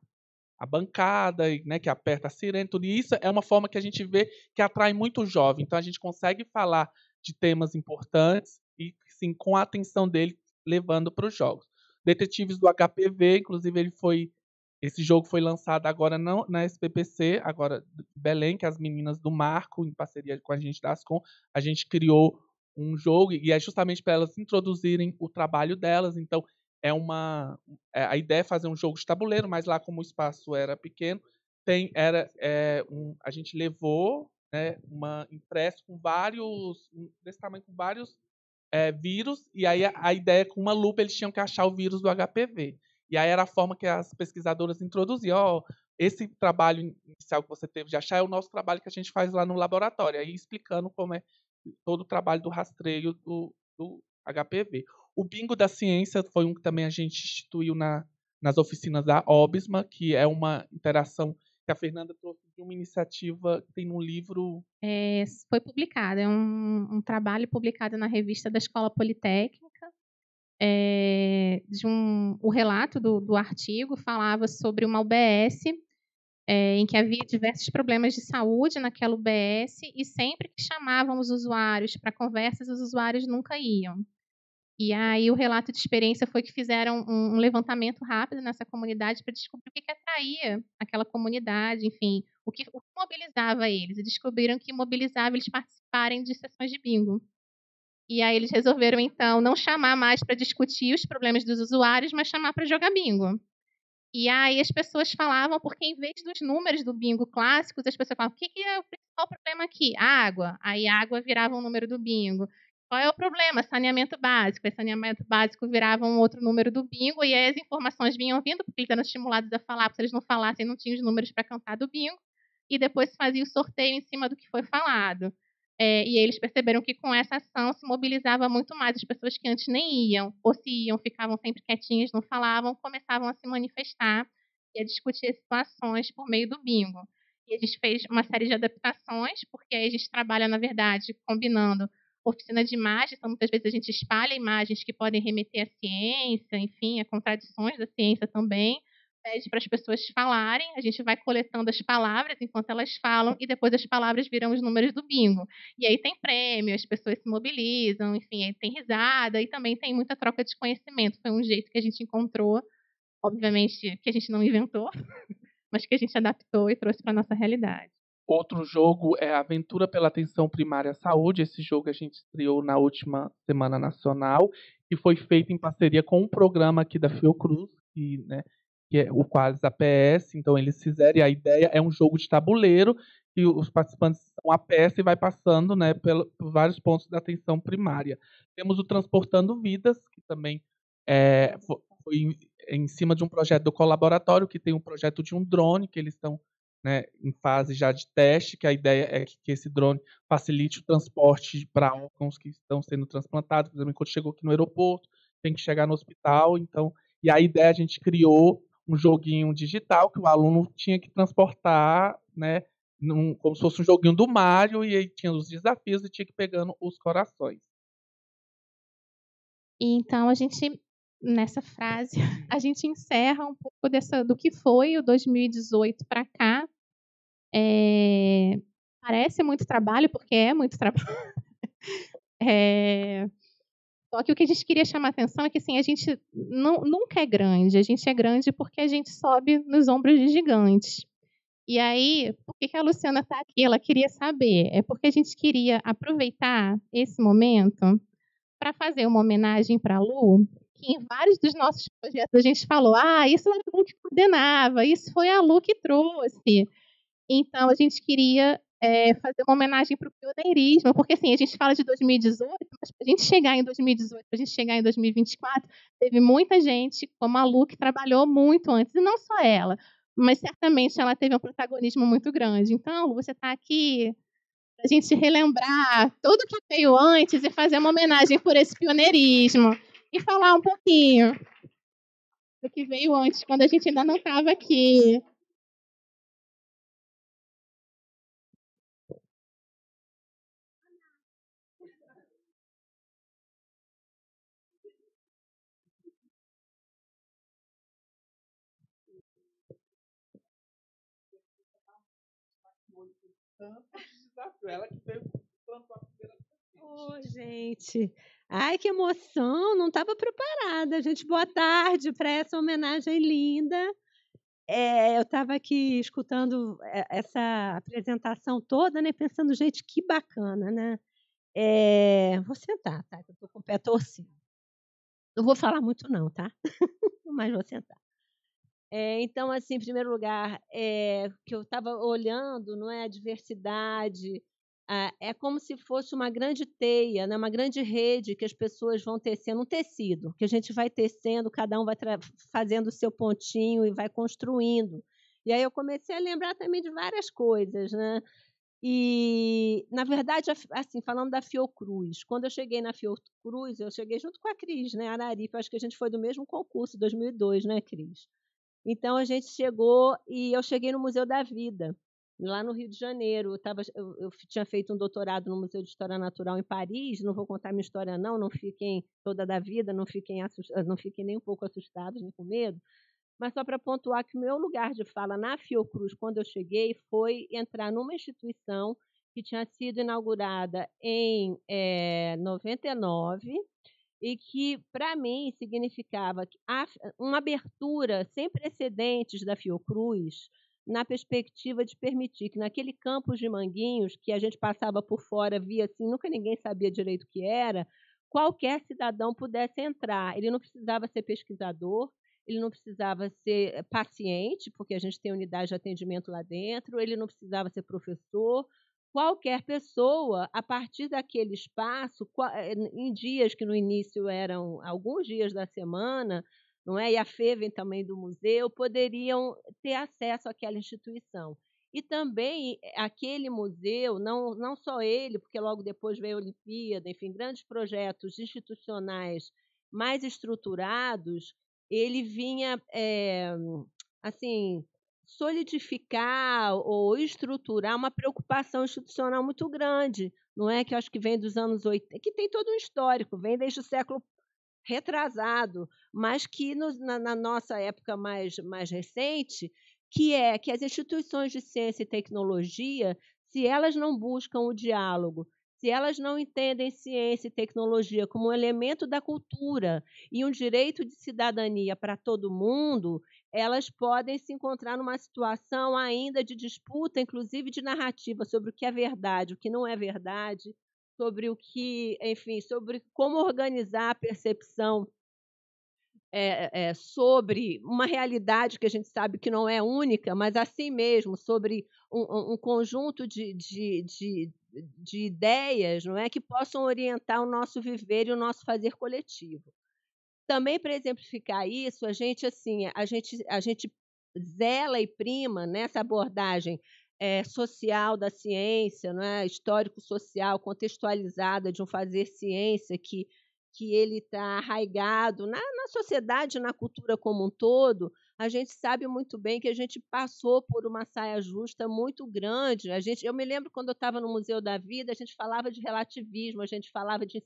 a bancada, né, que aperta a sirene, tudo isso é uma forma que a gente vê que atrai muito jovem. Então a gente consegue falar de temas importantes e sim com a atenção dele levando para os jogos. Detetives do HPV, inclusive ele foi esse jogo foi lançado agora não na SPPC, agora Belém, que as meninas do Marco em parceria com a gente da Ascom, a gente criou um jogo e é justamente para elas introduzirem o trabalho delas. Então é uma é, a ideia é fazer um jogo de tabuleiro, mas lá como o espaço era pequeno, tem era é, um, a gente levou né, uma impresso com vários desse tamanho com vários é, vírus e aí a, a ideia é que com uma lupa eles tinham que achar o vírus do HPV e aí era a forma que as pesquisadoras introduziam oh, esse trabalho inicial que você teve de achar é o nosso trabalho que a gente faz lá no laboratório aí explicando como é todo o trabalho do rastreio do, do HPV o bingo da ciência foi um que também a gente instituiu na, nas oficinas da OBSMA, que é uma interação que a Fernanda trouxe de uma iniciativa que tem no livro. É, foi publicada, é um, um, trabalho publicado na revista da Escola Politécnica. É, de um, o relato do, do artigo falava sobre uma UBS é, em que havia diversos problemas de saúde naquela UBS e sempre que chamavam os usuários para conversas, os usuários nunca iam. E aí o relato de experiência foi que fizeram um, levantamento rápido nessa comunidade para descobrir o que, que, atraía aquela comunidade, enfim, o que, o que mobilizava eles. E descobriram que mobilizava eles participarem de sessões de bingo. E aí eles resolveram, então, não chamar mais para discutir os problemas dos usuários, mas chamar para jogar bingo. E aí as pessoas falavam, porque em vez dos números do bingo clássicos, as pessoas falavam, o que, que é o principal problema aqui? Água. Aí água virava o um número do bingo. Qual é o problema? Saneamento básico. Esse saneamento básico virava um outro número do bingo e aí as informações vinham vindo, porque eles eram estimulados a falar, porque se eles não falassem, não tinham os números para cantar do bingo. E depois se fazia o sorteio em cima do que foi falado. É, e eles perceberam que com essa ação se mobilizava muito mais as pessoas que antes nem iam, ou se iam, ficavam sempre quietinhas, não falavam, começavam a se manifestar e a discutir situações por meio do bingo. E a gente fez uma série de adaptações, porque aí a gente trabalha, na verdade, combinando oficina de imagens, então muitas vezes a gente espalha imagens que podem remeter à ciência, enfim, a contradições da ciência também. Pede para as pessoas falarem, a gente vai coletando as palavras enquanto elas falam e depois as palavras viram os números do bingo. E aí tem prêmio, as pessoas se mobilizam, enfim, aí tem risada e também tem muita troca de conhecimento. Foi um jeito que a gente encontrou, obviamente que a gente não inventou, *laughs* mas que a gente adaptou e trouxe para a nossa realidade. Outro jogo é Aventura pela Atenção Primária à Saúde. Esse jogo a gente estreou na última Semana Nacional e foi feito em parceria com um programa aqui da Fiocruz, que, né, que é o Quase APS. Então eles fizeram, e a ideia é um jogo de tabuleiro e os participantes são a peça e vai passando né, pelo, por vários pontos da atenção primária. Temos o Transportando Vidas, que também é, foi em, em cima de um projeto do colaboratório, que tem um projeto de um drone que eles estão né, em fase já de teste, que a ideia é que, que esse drone facilite o transporte para órgãos que estão sendo transplantados, por exemplo, enquanto chegou aqui no aeroporto, tem que chegar no hospital, então, e a ideia a gente criou um joguinho digital que o aluno tinha que transportar, né, num, como se fosse um joguinho do Mario, e aí tinha os desafios e tinha que ir pegando os corações. Então a gente nessa frase *laughs* a gente encerra um pouco dessa do que foi o 2018 para cá é, parece muito trabalho, porque é muito trabalho. *laughs* É, eh, só que o que a gente queria chamar a atenção é que assim, a gente não, nunca é grande, a gente é grande porque a gente sobe nos ombros de gigantes. E aí, por que, a Luciana está aqui? Ela queria saber. É porque a gente queria aproveitar esse momento para fazer uma homenagem para a Lu, que em vários dos nossos projetos a gente falou: ah, isso era a Lu que coordenava, isso foi a Lu que trouxe. Então, a gente queria é, fazer uma homenagem para o pioneirismo, porque assim, a gente fala de 2018, mas para a gente chegar em 2018, para a gente chegar em 2024, teve muita gente como a Lu que trabalhou muito antes, e não só ela, mas certamente ela teve um protagonismo muito grande. Então, Lu, você está aqui para a gente relembrar tudo que veio antes e fazer uma homenagem por esse pioneirismo e falar um pouquinho do que veio antes, quando a gente ainda não estava aqui desafio. Ela que veio plantou a primeira oh, gente. Ai, que emoção! Não estava preparada. Gente, boa tarde para essa homenagem linda. É, eu estava aqui escutando é, essa apresentação toda, né? Pensando, gente, que bacana, né? É, vou sentar, tá? Eu estou com o pé torcido. Não vou falar muito, não, tá? *laughs* Mas vou sentar. É, então, assim, em primeiro lugar, é, que eu estava olhando, não é a diversidade, a, é como se fosse uma grande teia, né, uma grande rede que as pessoas vão tecendo, um tecido, que a gente vai tecendo, cada um vai fazendo o seu pontinho e vai construindo. E aí eu comecei a lembrar também de várias coisas, né? E, na verdade, assim, falando da Fiocruz, quando eu cheguei na Fiocruz, eu cheguei junto com a Cris, né, Araripe, acho que a gente foi do mesmo concurso, 2002, né, Cris? Então a gente chegou e eu cheguei no Museu da Vida, lá no Rio de Janeiro. Eu, tava, eu, eu, tinha feito um doutorado no Museu de História Natural em Paris. Não vou contar minha história, não, não fiquem toda da vida, não fiquem, assust, ah, não fiquem nem um pouco assustados, nem com medo. Mas só para pontuar que o meu lugar de fala na Fiocruz, quando eu cheguei, foi entrar numa instituição que tinha sido inaugurada em é, eh, 99 e que, para mim, significava uma abertura sem precedentes da Fiocruz na perspectiva de permitir que naquele campo de Manguinhos, que a gente passava por fora, via assim, nunca ninguém sabia direito o que era, qualquer cidadão pudesse entrar. Ele não precisava ser pesquisador, ele não precisava ser eh, paciente, porque a gente tem unidade de atendimento lá dentro, ele não precisava ser professor, qualquer pessoa, a partir daquele espaço, eh, em dias que no início eram alguns dias da semana, não é? E a FEVEN também do museu, poderiam ter acesso àquela instituição. E também eh, aquele museu, não, não só ele, porque logo depois veio a Olimpíada, enfim, grandes projetos institucionais mais estruturados, ele vinha é, assim solidificar ou estruturar uma preocupação institucional muito grande, não é? Que acho que vem dos anos 80, que tem todo um histórico, vem desde o século retrasado, mas que no, na, na, nossa época mais, mais recente, que é que as instituições de ciência e tecnologia, se elas não buscam o diálogo, se elas não entendem ciência e tecnologia como um elemento da cultura e um direito de cidadania para todo mundo, elas podem se encontrar numa situação ainda de disputa, inclusive de narrativa sobre o que é verdade, o que não é verdade, sobre o que, enfim, sobre como organizar a percepção é, é, sobre uma realidade que a gente sabe que não é única, mas assim mesmo, sobre um, um conjunto de, de, de, de ideias, não é, que possam orientar o nosso viver e o nosso fazer coletivo. Também para exemplificar isso, a gente assim, a gente a gente zela e prima nessa né, abordagem é, social da ciência, não é, histórico social, contextualizada de um fazer ciência que que ele está arraigado na, na sociedade, na cultura como um todo, a gente sabe muito bem que a gente passou por uma saia justa muito grande. A gente, eu me lembro quando eu estava no Museu da Vida, a gente falava de relativismo, a gente falava de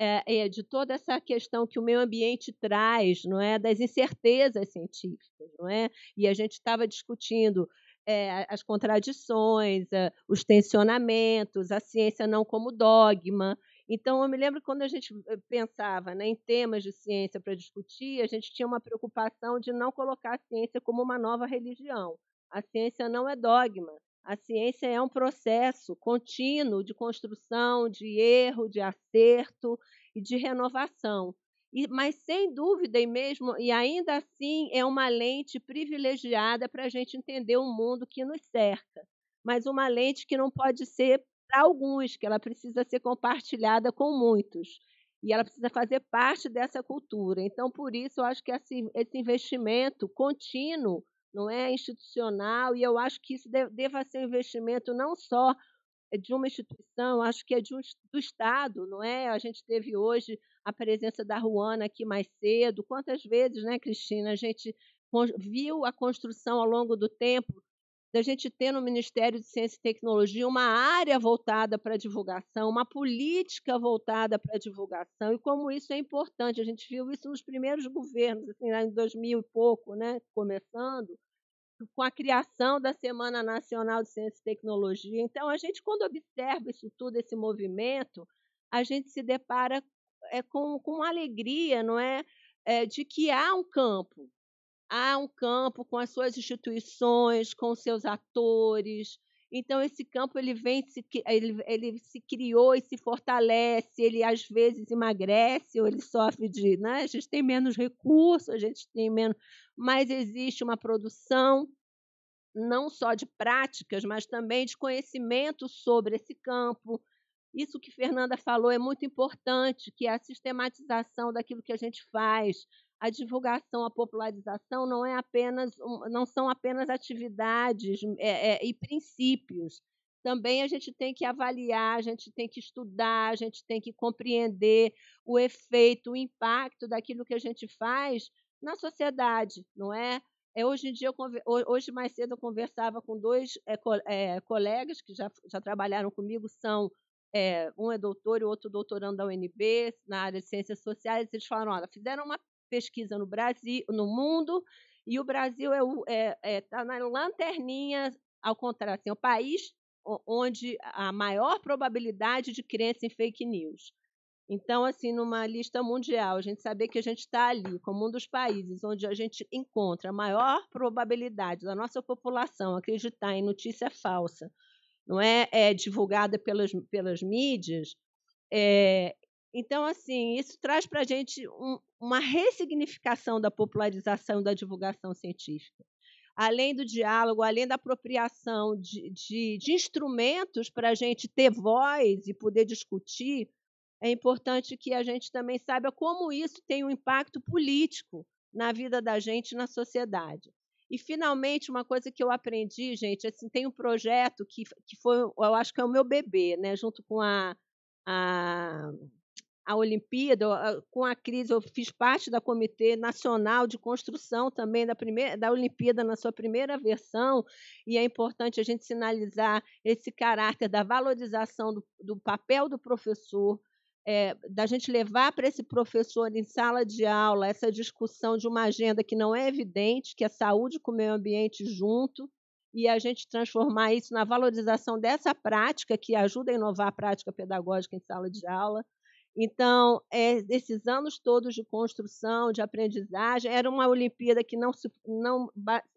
é, de toda essa questão que o meio ambiente traz, não é, das incertezas científicas, não é? E a gente estava discutindo é, as contradições, os tensionamentos, a ciência não como dogma. Então, eu me lembro quando a gente eh, pensava né, em temas de ciência para discutir, a gente tinha uma preocupação de não colocar a ciência como uma nova religião. A ciência não é dogma. A ciência é um processo contínuo de construção, de erro, de acerto e de renovação. E, mas sem dúvida e mesmo e ainda assim é uma lente privilegiada para a gente entender o mundo que nos cerca, mas uma lente que não pode ser para alguns, que ela precisa ser compartilhada com muitos. E ela precisa fazer parte dessa cultura. Então, por isso, eu acho que esse, esse investimento contínuo, não é institucional, e eu acho que isso deva ser um investimento não só de uma instituição, acho que é de um, do Estado, não é? A gente teve hoje a presença da Ruana aqui mais cedo. Quantas vezes, né, Cristina, a gente viu a construção ao longo do tempo da gente ter no Ministério de Ciência e Tecnologia uma área voltada para a divulgação, uma política voltada para a divulgação, e como isso é importante. A gente viu isso nos primeiros governos, assim, lá em 2000 e pouco, né, começando, com a criação da Semana Nacional de Ciência e Tecnologia. Então, a gente, quando observa isso tudo, esse movimento, a gente se depara é, com, com alegria, não é? é de que há um campo, há um campo com as suas instituições, com seus atores. Então esse campo ele vem se, ele, ele se criou e se fortalece, ele às vezes emagrece ou ele sofre de, né? A gente tem menos recursos, a gente tem menos, mas existe uma produção não só de práticas, mas também de conhecimento sobre esse campo. Isso que Fernanda falou é muito importante, que é a sistematização daquilo que a gente faz, a divulgação, a popularização não é apenas, não são apenas atividades é, é, e princípios. Também a gente tem que avaliar, a gente tem que estudar, a gente tem que compreender o efeito, o impacto daquilo que a gente faz na sociedade, não é? É, hoje em dia, eu, hoje mais cedo eu conversava com dois é, é, colegas que já, já trabalharam comigo, são é, um é doutor e o outro doutorando da UNB na área de ciências sociais. Eles falaram, olha, fizeram uma pesquisa no Brasil, no mundo, e o Brasil está é, é, é, tá na lanterninha, ao contrário, assim, é o país onde a maior probabilidade de crença em fake news. Então, assim, numa lista mundial, a gente saber que a gente está ali como um dos países onde a gente encontra a maior probabilidade da nossa população acreditar em notícia falsa, não é, é divulgada pelas, pelas mídias, é, então, assim, isso traz para a gente um, uma ressignificação da popularização da divulgação científica. Além do diálogo, além da apropriação de, de, de instrumentos para a gente ter voz e poder discutir, é importante que a gente também saiba como isso tem um impacto político na vida da gente e na sociedade. E, finalmente, uma coisa que eu aprendi, gente, assim, tem um projeto que, que foi, eu acho que é o meu bebê, né, junto com a, a a Olimpíada, com a crise, eu fiz parte da Comitê Nacional de Construção também da, primeira, da Olimpíada na sua primeira versão, e é importante a gente sinalizar esse caráter da valorização do, do papel do professor, é, da gente levar para esse professor em sala de aula essa discussão de uma agenda que não é evidente, que é saúde com o meio ambiente junto, e a gente transformar isso na valorização dessa prática que ajuda a inovar a prática pedagógica em sala de aula então, é, esses anos todos de construção, de aprendizagem, era uma Olimpíada que não se, não,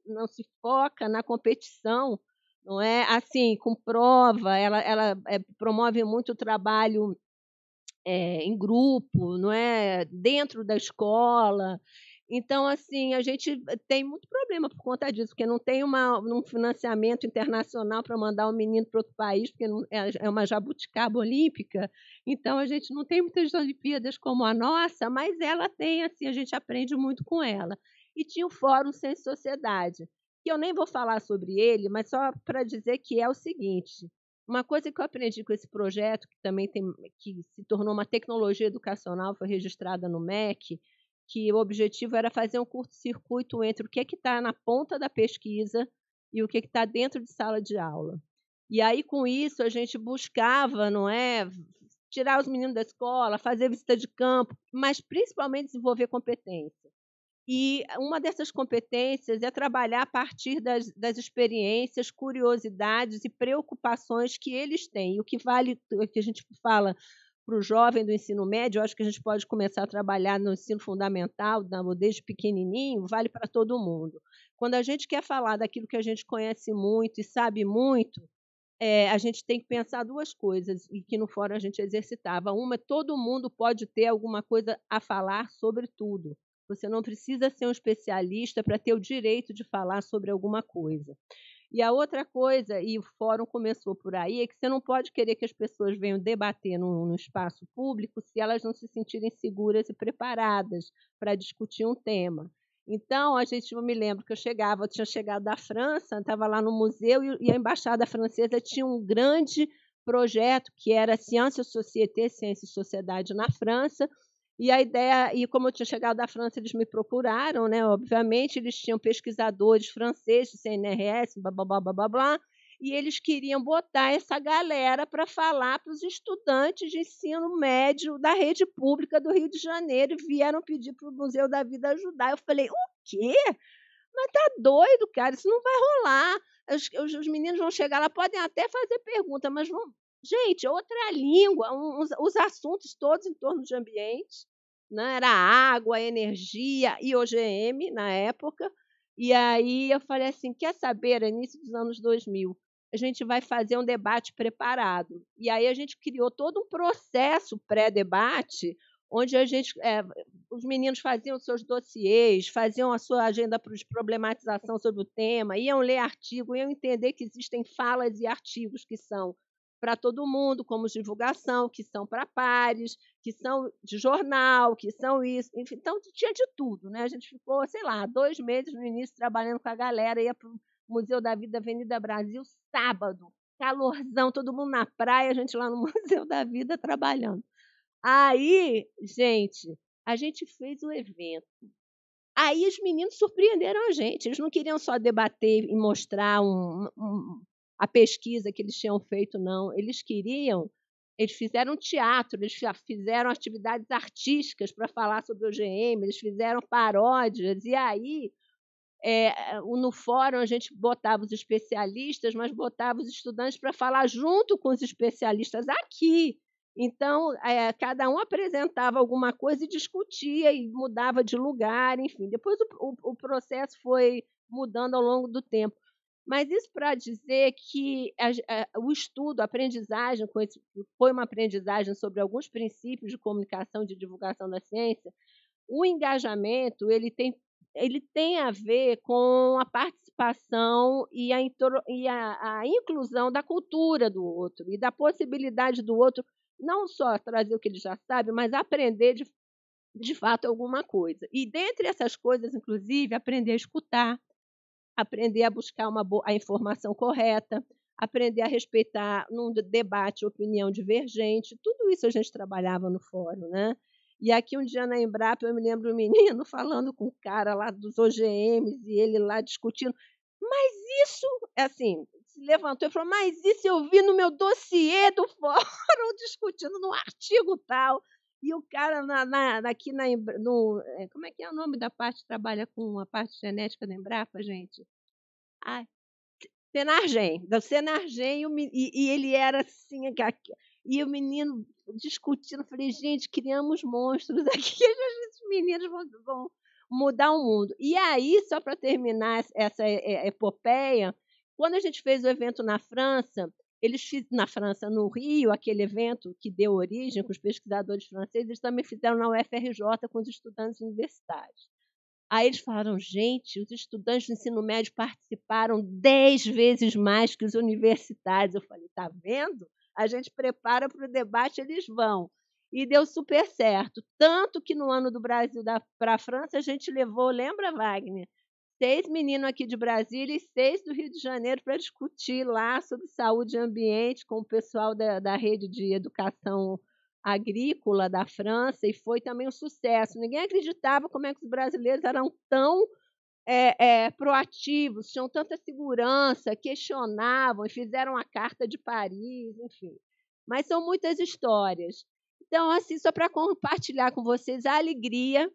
não se foca na competição, não é? Assim, com prova, ela, ela é, promove muito o trabalho é, em grupo, não é? Dentro da escola. Então, assim, a gente tem muito problema por conta disso, porque não tem uma, um financiamento internacional para mandar um menino para outro país, porque não, é, é uma jabuticaba olímpica. Então, a gente não tem muitas Olimpíadas como a nossa, mas ela tem, assim, a gente aprende muito com ela. E tinha o Fórum Sem Sociedade, que eu nem vou falar sobre ele, mas só para dizer que é o seguinte: uma coisa que eu aprendi com esse projeto, que também tem, que se tornou uma tecnologia educacional, foi registrada no MEC, que o objetivo era fazer um curto-circuito entre o que é está na ponta da pesquisa e o que é está dentro de sala de aula. E aí, com isso, a gente buscava, não é? Tirar os meninos da escola, fazer visita de campo, mas principalmente desenvolver competência. E uma dessas competências é trabalhar a partir das, das experiências, curiosidades e preocupações que eles têm. E o que vale, o que a gente fala para o jovem do ensino médio, acho que a gente pode começar a trabalhar no ensino fundamental, desde pequenininho, vale para todo mundo. Quando a gente quer falar daquilo que a gente conhece muito e sabe muito, é, a gente tem que pensar duas coisas e que no fórum a gente exercitava. Uma, é todo mundo pode ter alguma coisa a falar sobre tudo. Você não precisa ser um especialista para ter o direito de falar sobre alguma coisa. E a outra coisa, e o fórum começou por aí, é que você não pode querer que as pessoas venham debater no, no espaço público se elas não se sentirem seguras e preparadas para discutir um tema. Então, a gente, eu me lembro que eu chegava, eu tinha chegado da França, estava lá no museu e, e a embaixada francesa tinha um grande projeto que era Ciência, Société, Ciência e Sociedade na França, e a ideia, e como eu tinha chegado da França, eles me procuraram, né? Obviamente, eles tinham pesquisadores franceses, CNRS, blá blá blá blá blá, blá e eles queriam botar essa galera para falar para os estudantes de ensino médio da rede pública do Rio de Janeiro e vieram pedir para o Museu da Vida ajudar. Eu falei: o quê? Mas tá doido, cara, isso não vai rolar. Os, os, os meninos vão chegar lá, podem até fazer pergunta, mas não, Gente, outra língua, os assuntos todos em torno de ambiente, né? era água, energia e OGM na época. E aí eu falei assim: quer saber, é início dos anos 2000, a gente vai fazer um debate preparado. E aí a gente criou todo um processo pré-debate, onde a gente, é, os meninos faziam seus dossiês, faziam a sua agenda de problematização sobre o tema, iam ler artigo, iam entender que existem falas e artigos que são para todo mundo, como divulgação, que são para pares, que são de jornal, que são isso. Enfim, então, tinha de tudo. Né? A gente ficou, sei lá, dois meses no início trabalhando com a galera, ia para o Museu da Vida, Avenida Brasil, sábado, calorzão, todo mundo na praia, a gente lá no *laughs* Museu da Vida trabalhando. Aí, gente, a gente fez o evento. Aí os meninos surpreenderam a gente. Eles não queriam só debater e mostrar um, um, a pesquisa que eles tinham feito, não. Eles queriam, eles fizeram teatro, eles fizeram atividades artísticas para falar sobre o GM, eles fizeram paródias, e aí é, no fórum a gente botava os especialistas, mas botava os estudantes para falar junto com os especialistas aqui. Então, é, cada um apresentava alguma coisa e discutia e mudava de lugar, enfim. Depois o, o, o processo foi mudando ao longo do tempo. Mas isso para dizer que a, a, eh, o estudo, a aprendizagem, foi uma aprendizagem sobre alguns princípios de comunicação, de divulgação da ciência, o engajamento ele tem, ele tem a ver com a participação e, a, e a, a inclusão da cultura do outro e da possibilidade do outro não só trazer o que ele já sabe, mas aprender de, de fato alguma coisa. E dentre essas coisas, inclusive, aprender a escutar, aprender a buscar uma boa, a informação correta, aprender a respeitar num debate opinião divergente. Tudo isso a gente trabalhava no fórum, né? E aqui um dia na Embrapa eu me lembro um *laughs* menino falando com o cara lá dos OGMs e ele lá discutindo. Mas isso, é assim, se levantou e falou: Mas isso eu vi no meu dossiê do *laughs* fórum discutindo num artigo tal. E o cara na, na, aqui na no, é, como é que é o nome da parte que trabalha com a parte genética da Embrapa, gente? Ah, Senargem, da Senargem, e, e, ele era assim, e o menino discutindo, falei, gente, criamos monstros aqui, *laughs* esses meninos vão, vão mudar o mundo. E aí, só para terminar essa epopeia, quando a gente fez o evento na França, eles na França, no Rio, aquele evento que deu origem com os pesquisadores franceses, eles também fizeram na UFRJ com os estudantes universitários. Aí eles falaram, gente, os estudantes do ensino médio participaram dez vezes mais que os universitários. Eu falei, tá vendo? A gente prepara para o debate, eles vão. E deu super certo. Tanto que no ano do Brasil para a França, a gente levou, lembra, Wagner? seis meninos aqui de Brasília e seis do Rio de Janeiro para discutir lá sobre saúde e ambiente com o pessoal da, da rede de educação agrícola da França e foi também um sucesso. Ninguém acreditava como é que os brasileiros eram tão é, é, proativos, tinham tanta segurança, questionavam e fizeram a Carta de Paris, enfim. Mas são muitas histórias. Então, assim, só para compartilhar com vocês a alegria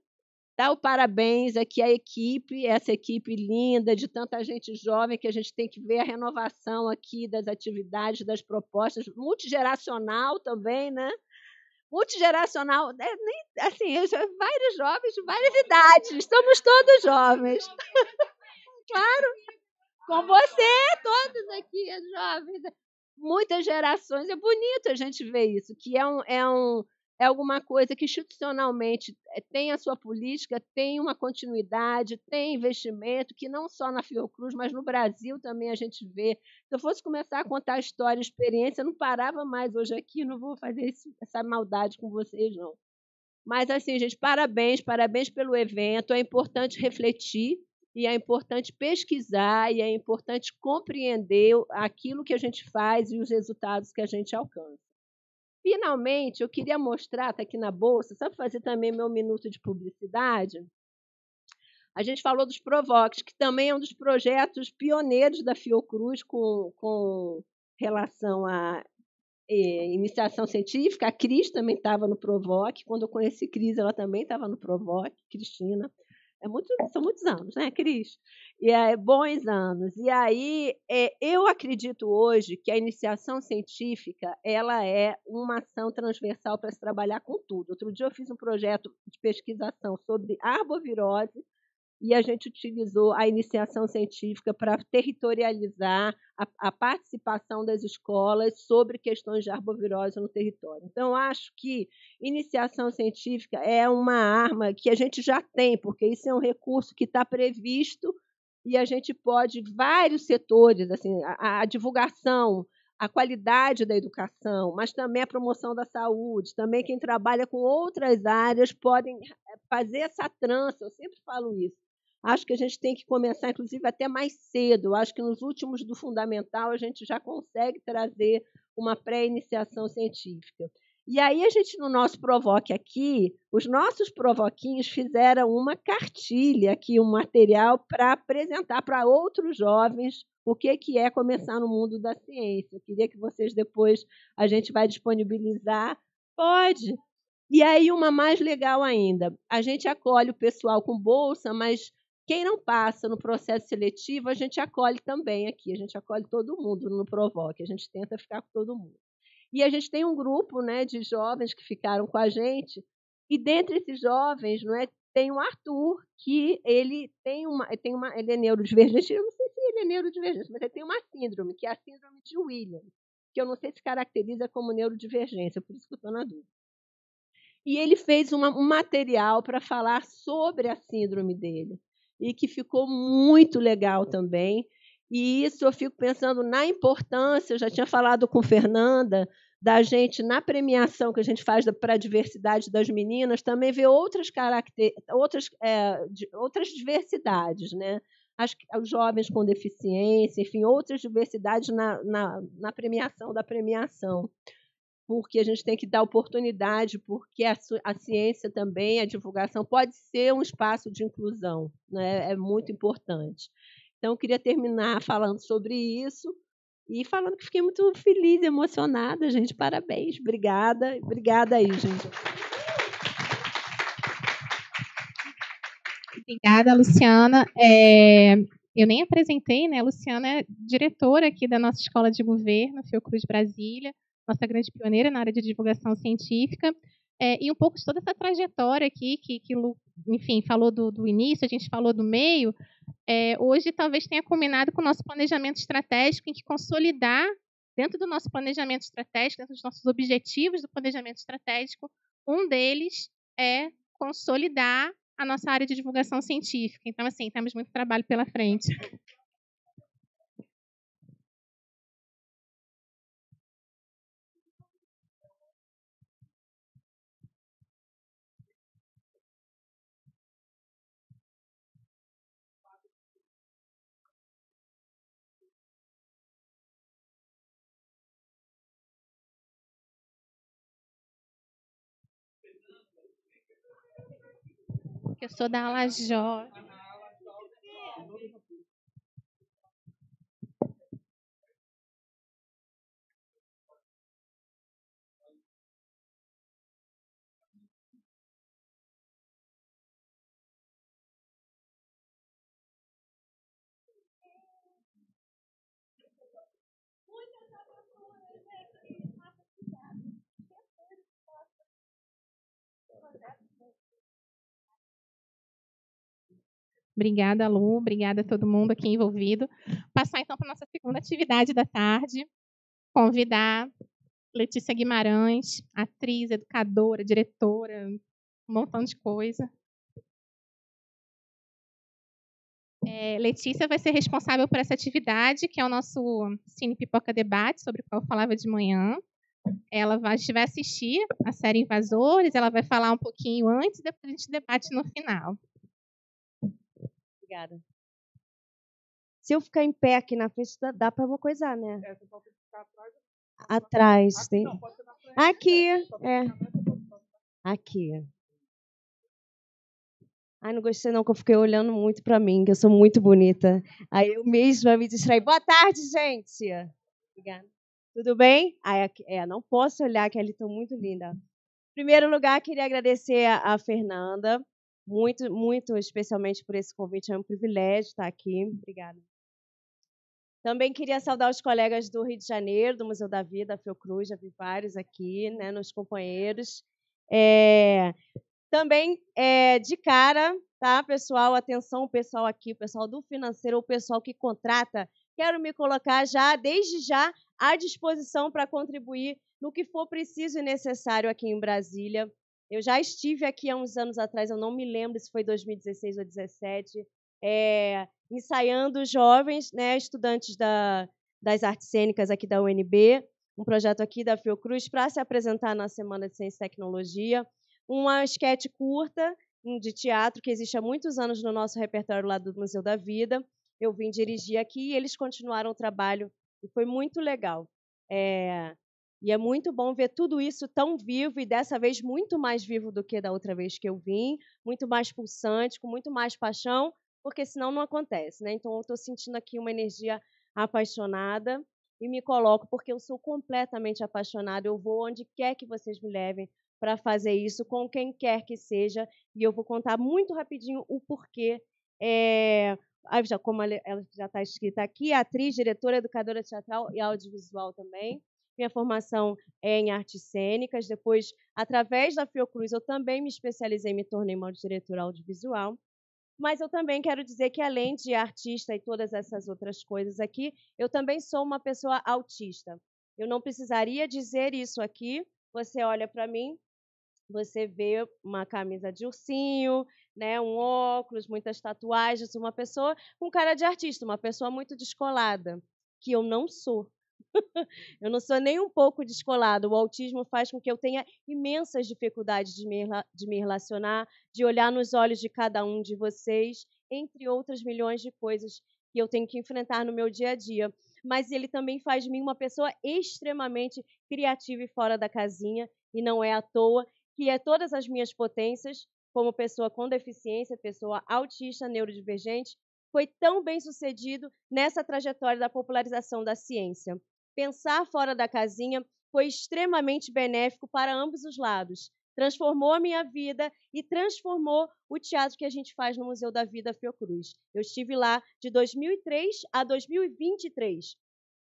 Dar o parabéns aqui à equipe, essa equipe linda de tanta gente jovem que a gente tem que ver a renovação aqui das atividades, das propostas, multigeracional também, né? Multigeracional, é, nem, assim, vários jovens de várias idades, estamos todos jovens. *laughs* claro, com você, todos aqui, jovens muitas gerações. É bonito a gente ver isso, que é um, é um, é alguma coisa que institucionalmente eh, tem a sua política, tem uma continuidade, tem investimento, que não só na Fiocruz, mas no Brasil também a gente vê. Se eu fosse começar a contar a história, experiência, eu não parava mais hoje aqui, não vou fazer esse, essa maldade com vocês, não. Mas, assim, gente, parabéns, parabéns pelo evento. É importante refletir e é importante pesquisar e é importante compreender aquilo que a gente faz e os resultados que a gente alcança. Finalmente, eu queria mostrar, está aqui na bolsa, sabe fazer também meu minuto de publicidade? A gente falou dos Provox, que também é um dos projetos pioneiros da Fiocruz com, com relação à eh, iniciação científica. A Cris também estava no Provox. Quando eu conheci Cris, ela também estava no Provox, Cristina. É muito, é. são muitos anos, né, Cris? E é, bons anos. E aí, é, eu acredito hoje que a iniciação científica ela é uma ação transversal para se trabalhar com tudo. Outro dia eu fiz um projeto de pesquisação sobre arbovirose e a gente utilizou a iniciação científica para territorializar a, a, participação das escolas sobre questões de arbovirose no território. Então, acho que iniciação científica é uma arma que a gente já tem, porque isso é um recurso que está previsto e a gente pode, vários setores, assim, a, a divulgação, a qualidade da educação, mas também a promoção da saúde, também quem trabalha com outras áreas podem eh, fazer essa trança, eu sempre falo isso. Acho que a gente tem que começar, inclusive, até mais cedo. Acho que nos últimos do fundamental a gente já consegue trazer uma pré-iniciação científica. E aí a gente, no nosso Provoque aqui, os nossos provoquinhos fizeram uma cartilha aqui, um material para apresentar para outros jovens o que, que é começar no mundo da ciência. Eu queria que vocês depois, a gente vai disponibilizar. Pode! E aí uma mais legal ainda, a gente acolhe o pessoal com bolsa, mas quem não passa no processo seletivo, a gente acolhe também aqui, a gente acolhe todo mundo no Provoque, a gente tenta ficar com todo mundo. E a gente tem um grupo né, de jovens que ficaram com a gente, e dentre esses jovens não é, tem o Arthur, que ele tem uma, tem uma. Ele é neurodivergente, eu não sei se ele é neurodivergente, mas ele tem uma síndrome, que é a síndrome de Williams, que eu não sei se caracteriza como neurodivergência, por isso que eu estou na dúvida. E ele fez uma, um material para falar sobre a síndrome dele e que ficou muito legal também. E isso eu fico pensando na importância, eu já tinha falado com Fernanda, da gente, na premiação que a gente faz para a diversidade das meninas, também ver outras, outras, é, outras diversidades, né? As, os jovens com deficiência, enfim, outras diversidades na, na, na premiação da premiação porque a gente tem que dar oportunidade, porque a, a ciência também, a divulgação, pode ser um espaço de inclusão, né? é muito importante. Então, eu queria terminar falando sobre isso e falando que fiquei muito feliz, emocionada, gente. Parabéns, obrigada, obrigada aí, gente. Obrigada, Luciana. É, eu nem apresentei, né? A Luciana é diretora aqui da nossa escola de governo, Fiocruz Brasília nossa grande pioneira na área de divulgação científica. É, e um pouco de toda essa trajetória aqui, que, que Lu, enfim, falou do, do, início, a gente falou do meio, é, hoje talvez tenha combinado com o nosso planejamento estratégico, em que consolidar, dentro do nosso planejamento estratégico, dentro dos nossos objetivos do planejamento estratégico, um deles é consolidar a nossa área de divulgação científica. Então, assim, temos muito trabalho pela frente. eu sou da Alajó. Obrigada, Lu. Obrigada a todo mundo aqui envolvido. Passar então para a nossa segunda atividade da tarde. Convidar Letícia Guimarães, atriz, educadora, diretora, um montão de coisa. É, Letícia vai ser responsável por essa atividade, que é o nosso Cine Pipoca Debate, sobre o qual eu falava de manhã. Ela vai, a gente vai assistir a série Invasores, ela vai falar um pouquinho antes, depois a gente debate no final. Obrigada. Se eu ficar em pé aqui na frente, dá para eu coisar, né? É, você pode ficar atrás. Atrás. Aqui, tem... Né? aqui. Né? É. é. Aqui. Ai, não gostei não, que eu fiquei olhando muito para mim, que eu sou muito bonita. Aí eu mesma me distraí. Boa tarde, gente! Obrigada. Tudo bem? Ai, é, não posso olhar, que ali estão muito linda. Em primeiro lugar, queria agradecer a Fernanda, muito, muito especialmente por esse convite. É um privilégio estar aqui. Obrigada. Também queria saudar os colegas do Rio de Janeiro, do Museu da Vida, Fiocruz, já vi vários aqui, né, nos companheiros. É, também, é, de cara, tá, pessoal, atenção, o pessoal aqui, o pessoal do financeiro, o pessoal que contrata, quero me colocar já, desde já, à disposição para contribuir no que for preciso e necessário aqui em Brasília eu já estive aqui há uns anos atrás, eu não me lembro se foi 2016 ou 2017, é, eh, ensaiando jovens, né, estudantes da, das artes cênicas aqui da UNB, um projeto aqui da Fiocruz, para se apresentar na Semana de Ciência e Tecnologia, uma esquete curta hum, de teatro que existe há muitos anos no nosso repertório lá do Museu da Vida. Eu vim dirigir aqui e eles continuaram o trabalho e foi muito legal. É, e é muito bom ver tudo isso tão vivo e dessa vez muito mais vivo do que da outra vez que eu vim, muito mais pulsante, com muito mais paixão, porque senão não acontece, né? Então eu estou sentindo aqui uma energia apaixonada e me coloco porque eu sou completamente apaixonada. Eu vou onde quer que vocês me levem para fazer isso com quem quer que seja e eu vou contar muito rapidinho o porquê. É, como ela já está escrita aqui, é atriz, diretora, educadora teatral e audiovisual também minha formação é em artes cênicas. Depois, através da Fiocruz, eu também me especializei, e me tornei uma diretora audiovisual. Mas eu também quero dizer que, além de artista e todas essas outras coisas aqui, eu também sou uma pessoa autista. Eu não precisaria dizer isso aqui. Você olha para mim, você vê uma camisa de ursinho, né, um óculos, muitas tatuagens, uma pessoa com cara de artista, uma pessoa muito descolada, que eu não sou eu não sou nem um pouco descolado. O autismo faz com que eu tenha imensas dificuldades de me, de me relacionar, de olhar nos olhos de cada um de vocês, entre outras milhões de coisas que eu tenho que enfrentar no meu dia a dia. Mas ele também faz de mim uma pessoa extremamente criativa e fora da casinha, e não é à toa que é todas as minhas potências, como pessoa com deficiência, pessoa autista, neurodivergente, foi tão bem sucedido nessa trajetória da popularização da ciência pensar fora da casinha foi extremamente benéfico para ambos os lados. Transformou a minha vida e transformou o teatro que a gente faz no Museu da Vida Fiocruz. Eu estive lá de 2003 a 2023.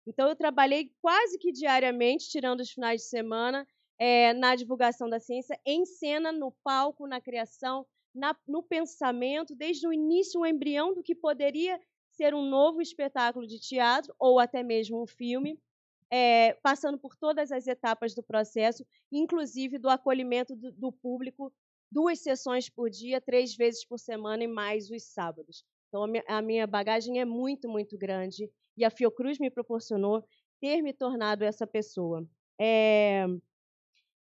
Então, eu trabalhei quase que diariamente, tirando os finais de semana, é, na divulgação da ciência, em cena, no palco, na criação, na, no pensamento, desde o início, um embrião do que poderia ser um novo espetáculo de teatro ou até mesmo um filme é, passando por todas as etapas do processo, inclusive do acolhimento do, do público, duas sessões por dia, três vezes por semana e mais os sábados. Então, a minha bagagem é muito, muito grande e a Fiocruz me proporcionou ter me tornado essa pessoa. É...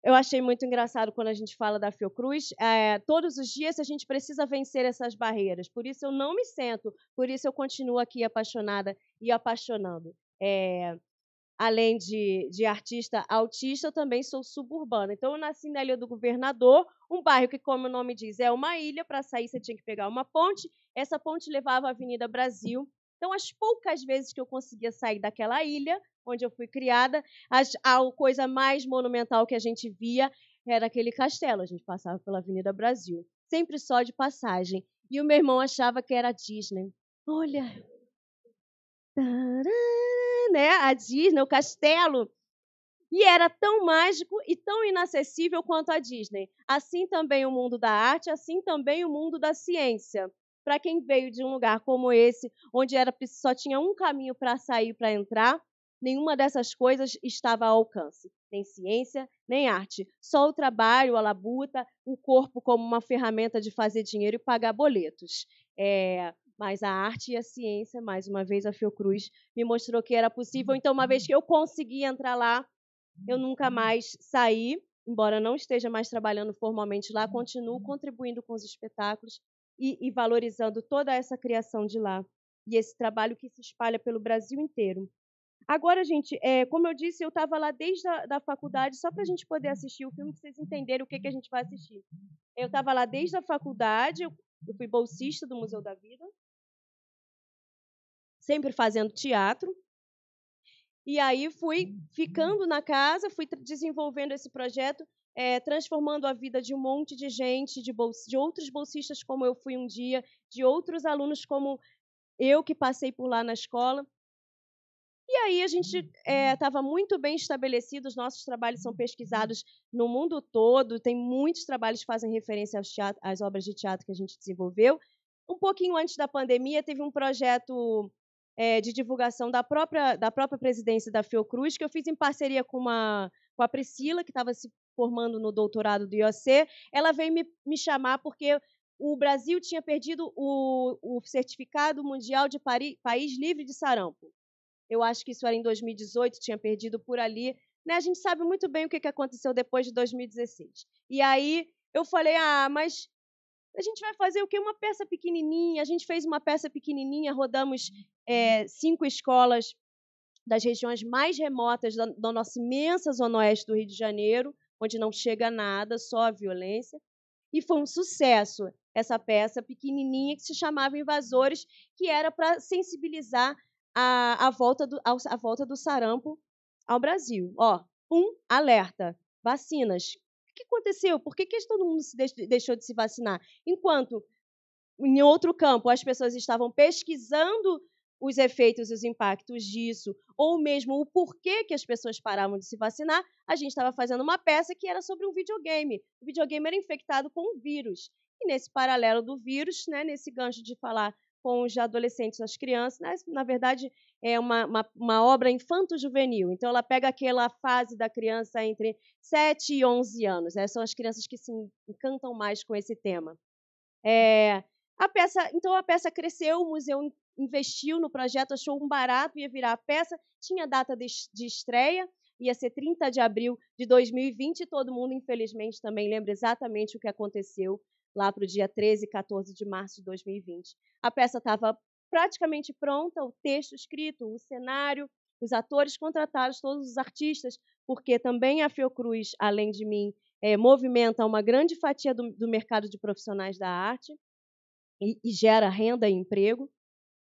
Eu achei muito engraçado quando a gente fala da Fiocruz. É, todos os dias a gente precisa vencer essas barreiras. Por isso eu não me sento, por isso eu continuo aqui apaixonada e apaixonando. É, além de, de artista autista, eu também sou suburbana. Então, eu nasci na Ilha do Governador, um bairro que, como o nome diz, é uma ilha. Para sair, você tinha que pegar uma ponte. Essa ponte levava à Avenida Brasil. Então, as poucas vezes que eu conseguia sair daquela ilha, onde eu fui criada, a coisa mais monumental que a gente via era aquele castelo. A gente passava pela Avenida Brasil, sempre só de passagem. E o meu irmão achava que era Disney. Olha, né? A Disney, o castelo. E era tão mágico e tão inacessível quanto a Disney. Assim também o mundo da arte, assim também o mundo da ciência. Para quem veio de um lugar como esse, onde era só tinha um caminho para sair, para entrar, nenhuma dessas coisas estava ao alcance, nem ciência, nem arte. Só o trabalho, a labuta, o corpo como uma ferramenta de fazer dinheiro e pagar boletos. É, mas a arte e a ciência, mais uma vez, a Fiocruz me mostrou que era possível. Uhum. Então, uma vez uhum. que eu consegui entrar lá, eu nunca uhum. mais saí, embora não esteja mais trabalhando formalmente lá, continuo contribuindo com os espetáculos e, e valorizando toda essa criação de lá e esse trabalho que se espalha pelo Brasil inteiro. Agora, gente, é, como eu disse, eu estava lá desde a da faculdade, só para a gente poder assistir o filme, para vocês entenderem o que, que a gente vai assistir. Eu estava lá desde a faculdade, eu, eu fui bolsista do Museu da Vida, sempre fazendo teatro. E aí fui uhum. ficando na casa, fui desenvolvendo esse projeto, é, transformando a vida de um monte de gente, de, bols de outros bolsistas como eu fui um dia, de outros alunos como eu que passei por lá na escola. E aí a gente estava eh, uhum. é, muito bem estabelecido, os nossos trabalhos são pesquisados no mundo todo, tem muitos trabalhos que fazem referência às obras de teatro que a gente desenvolveu. Um pouquinho antes da pandemia, teve um projeto é, de divulgação da própria, da própria presidência da Fiocruz, que eu fiz em parceria com, uma, com a Priscila, que estava se formando no doutorado do IOC. Ela veio me, me chamar porque o Brasil tinha perdido o, o certificado mundial de país livre de sarampo. Eu acho que isso era em 2018, tinha perdido por ali. Né? A gente sabe muito bem o que aconteceu depois de 2016. E aí eu falei, ah, mas a gente vai fazer o que? Uma peça pequenininha. A gente fez uma peça pequenininha, rodamos é, cinco escolas das regiões mais remotas da, da nossa imensa zona oeste do Rio de Janeiro, onde não chega nada, só a violência. E foi um sucesso essa peça pequenininha que se chamava Invasores, que era para sensibilizar a, a, volta do, a, a volta do sarampo ao Brasil. Ó, um alerta: vacinas o que aconteceu? Por que, que todo mundo deixou de se vacinar? Enquanto, em outro campo, as pessoas estavam pesquisando os efeitos e os impactos disso, ou mesmo o porquê que as pessoas paravam de se vacinar, a gente estava fazendo uma peça que era sobre um videogame. O videogame era infectado com um vírus. E nesse paralelo do vírus, né, nesse gancho de falar com os adolescentes, as crianças, né, na verdade, é uma, uma, uma obra infanto-juvenil. Então, ela pega aquela fase da criança entre 7 e 11 anos. essas né? São as crianças que se encantam mais com esse tema. É, a peça, então, a peça cresceu, o museu investiu no projeto, achou um barato, ia virar a peça, tinha data de, de estreia, ia ser 30 de abril de 2020, e todo mundo, infelizmente, também lembra exatamente o que aconteceu lá para o dia 13 e 14 de março de 2020. A peça estava praticamente pronta, o texto escrito, o cenário, os atores contratados, todos os artistas, porque também a Fiocruz, além de mim, é, movimenta uma grande fatia do, do, mercado de profissionais da arte e, e gera renda e emprego.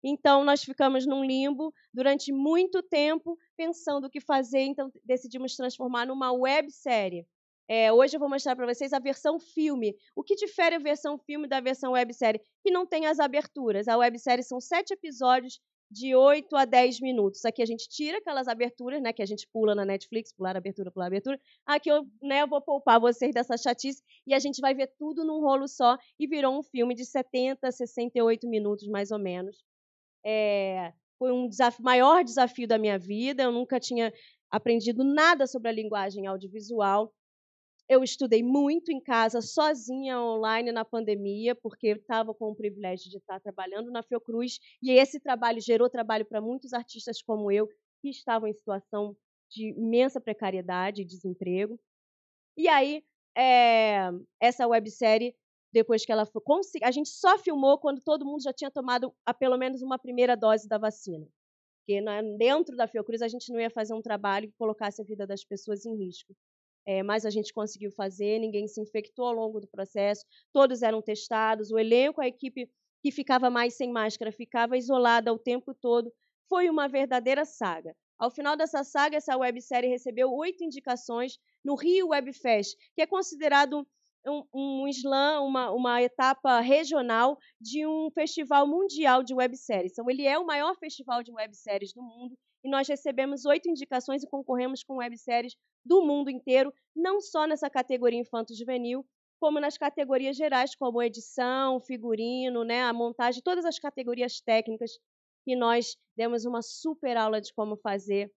Então, nós ficamos num limbo durante muito tempo pensando o que fazer, então decidimos transformar numa websérie é, hoje eu vou mostrar para vocês a versão filme. O que difere a versão filme da versão websérie? Que não tem as aberturas. A websérie são sete episódios de 8 a 10 minutos. Aqui a gente tira aquelas aberturas, né, que a gente pula na Netflix, pular abertura, pular abertura. Aqui eu, né, eu vou poupar vocês dessa chatice e a gente vai ver tudo num rolo só e virou um filme de 70, 68 minutos mais ou menos. É, foi um desafio, maior desafio da minha vida. Eu nunca tinha aprendido nada sobre a linguagem audiovisual eu estudei muito em casa, sozinha, online, na pandemia, porque eu estava com o privilégio de estar trabalhando na Fiocruz, e esse trabalho gerou trabalho para muitos artistas como eu, que estavam em situação de imensa precariedade e desemprego. E aí, é, essa websérie, depois que ela foi. A gente só filmou quando todo mundo já tinha tomado a, pelo menos uma primeira dose da vacina. Porque né, dentro da Fiocruz a gente não ia fazer um trabalho que colocasse a vida das pessoas em risco é, mas a gente conseguiu fazer, ninguém se infectou ao longo do processo, todos eram testados, o elenco, a equipe que ficava mais sem máscara ficava isolada o tempo todo. Foi uma verdadeira saga. Ao final dessa saga, essa websérie recebeu oito indicações no Rio Webfest, que é considerado um, um slam, uma, uma etapa regional de um festival mundial de webséries. Então, ele é o maior festival de webséries do mundo e nós recebemos oito indicações e concorremos com webséries do mundo inteiro, não só nessa categoria infanto-juvenil, como nas categorias gerais, como edição, figurino, né, a montagem, todas as categorias técnicas que nós demos uma super aula de como fazer.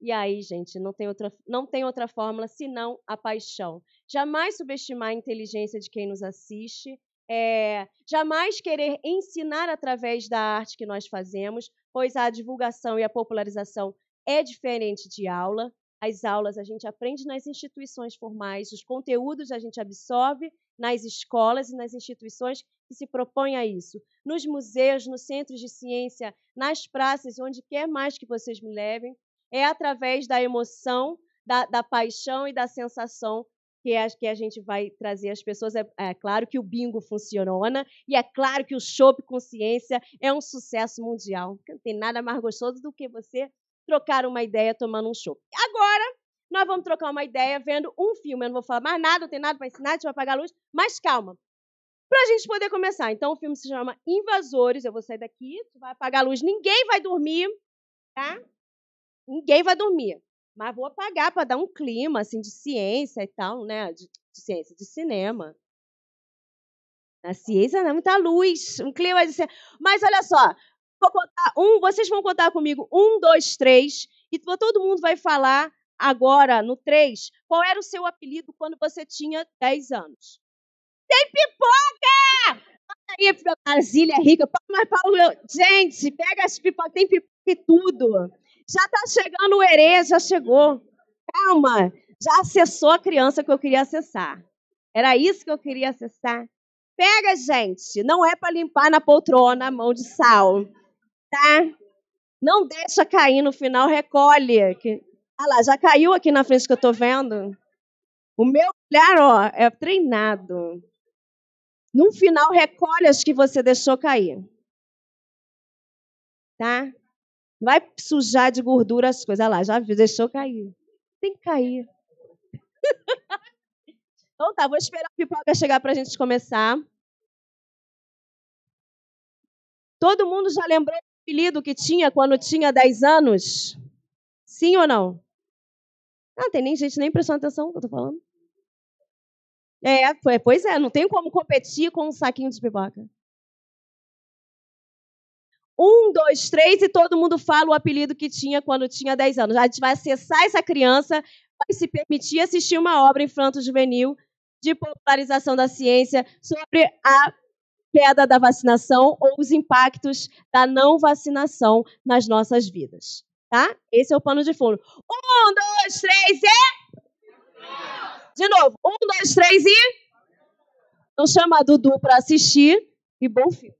E aí, gente, não tem outra, não tem outra fórmula senão a paixão. Jamais subestimar a inteligência de quem nos assiste, é, jamais querer ensinar através da arte que nós fazemos, pois a divulgação e a popularização é diferente de aula. As aulas a gente aprende nas instituições formais, os conteúdos a gente absorve nas escolas e nas instituições que se propõem a isso. Nos museus, nos centros de ciência, nas praças, onde quer mais que vocês me levem, é através da emoção, da, da paixão e da sensação que é que a gente vai trazer as pessoas. É, é, claro que o bingo funciona e é claro que o Chopp Consciência é um sucesso mundial. Não tem nada mais gostoso do que você trocar uma ideia tomando um chopp. Agora, nós vamos trocar uma ideia vendo um filme. Eu não vou falar mais nada, não tem nada para ensinar, gente vai apagar a luz, mas calma. Para a gente poder começar. Então, o filme se chama Invasores. Eu vou sair daqui, tu vai apagar a luz, ninguém vai dormir, tá? Ninguém vai dormir. Mas vou apagar para dar um clima assim de ciência e tal, né? De, de ciência, de cinema. Na ciência não é muita luz, um clima de ciência. Mas olha só, vou contar um, vocês vão contar comigo um, dois, três, e todo mundo vai falar agora no três qual era o seu apelido quando você tinha 10 anos. Tem pipoca! Olha aí, Brasília rica, mas Paulo, gente, pega as pipocas, tem pipoca e tudo. Já está chegando o herê, já chegou. Calma, já acessou a criança que eu queria acessar. Era isso que eu queria acessar. Pega, gente, não é para limpar na poltrona a mão de sal, tá? Não deixa cair no final, recolhe. Olha, lá, já caiu aqui na frente que eu estou vendo? O meu olhar, ó, é treinado. No final, recolhe as que você deixou cair. Tá? vai sujar de gordura as coisas. Olha lá, já viu, deixou cair. Tem que cair. *laughs* então tá, vou esperar a pipoca chegar para a gente começar. Todo mundo já lembrou o apelido que tinha quando tinha 10 anos? Sim ou não? Ah, tem nem gente nem prestando atenção no que eu tô falando. É, pois é, não tem como competir com um saquinho de pipoca um, dois, três, e todo mundo fala o apelido que tinha quando tinha 10 anos. A gente vai acessar essa criança, vai se permitir assistir uma obra infanto-juvenil de popularização da ciência sobre a queda da vacinação ou os impactos da não vacinação nas nossas vidas. Tá? Esse é o pano de fundo. Um, dois, três e. De novo. Um, dois, três e. Então chama a Dudu para assistir e bom filme.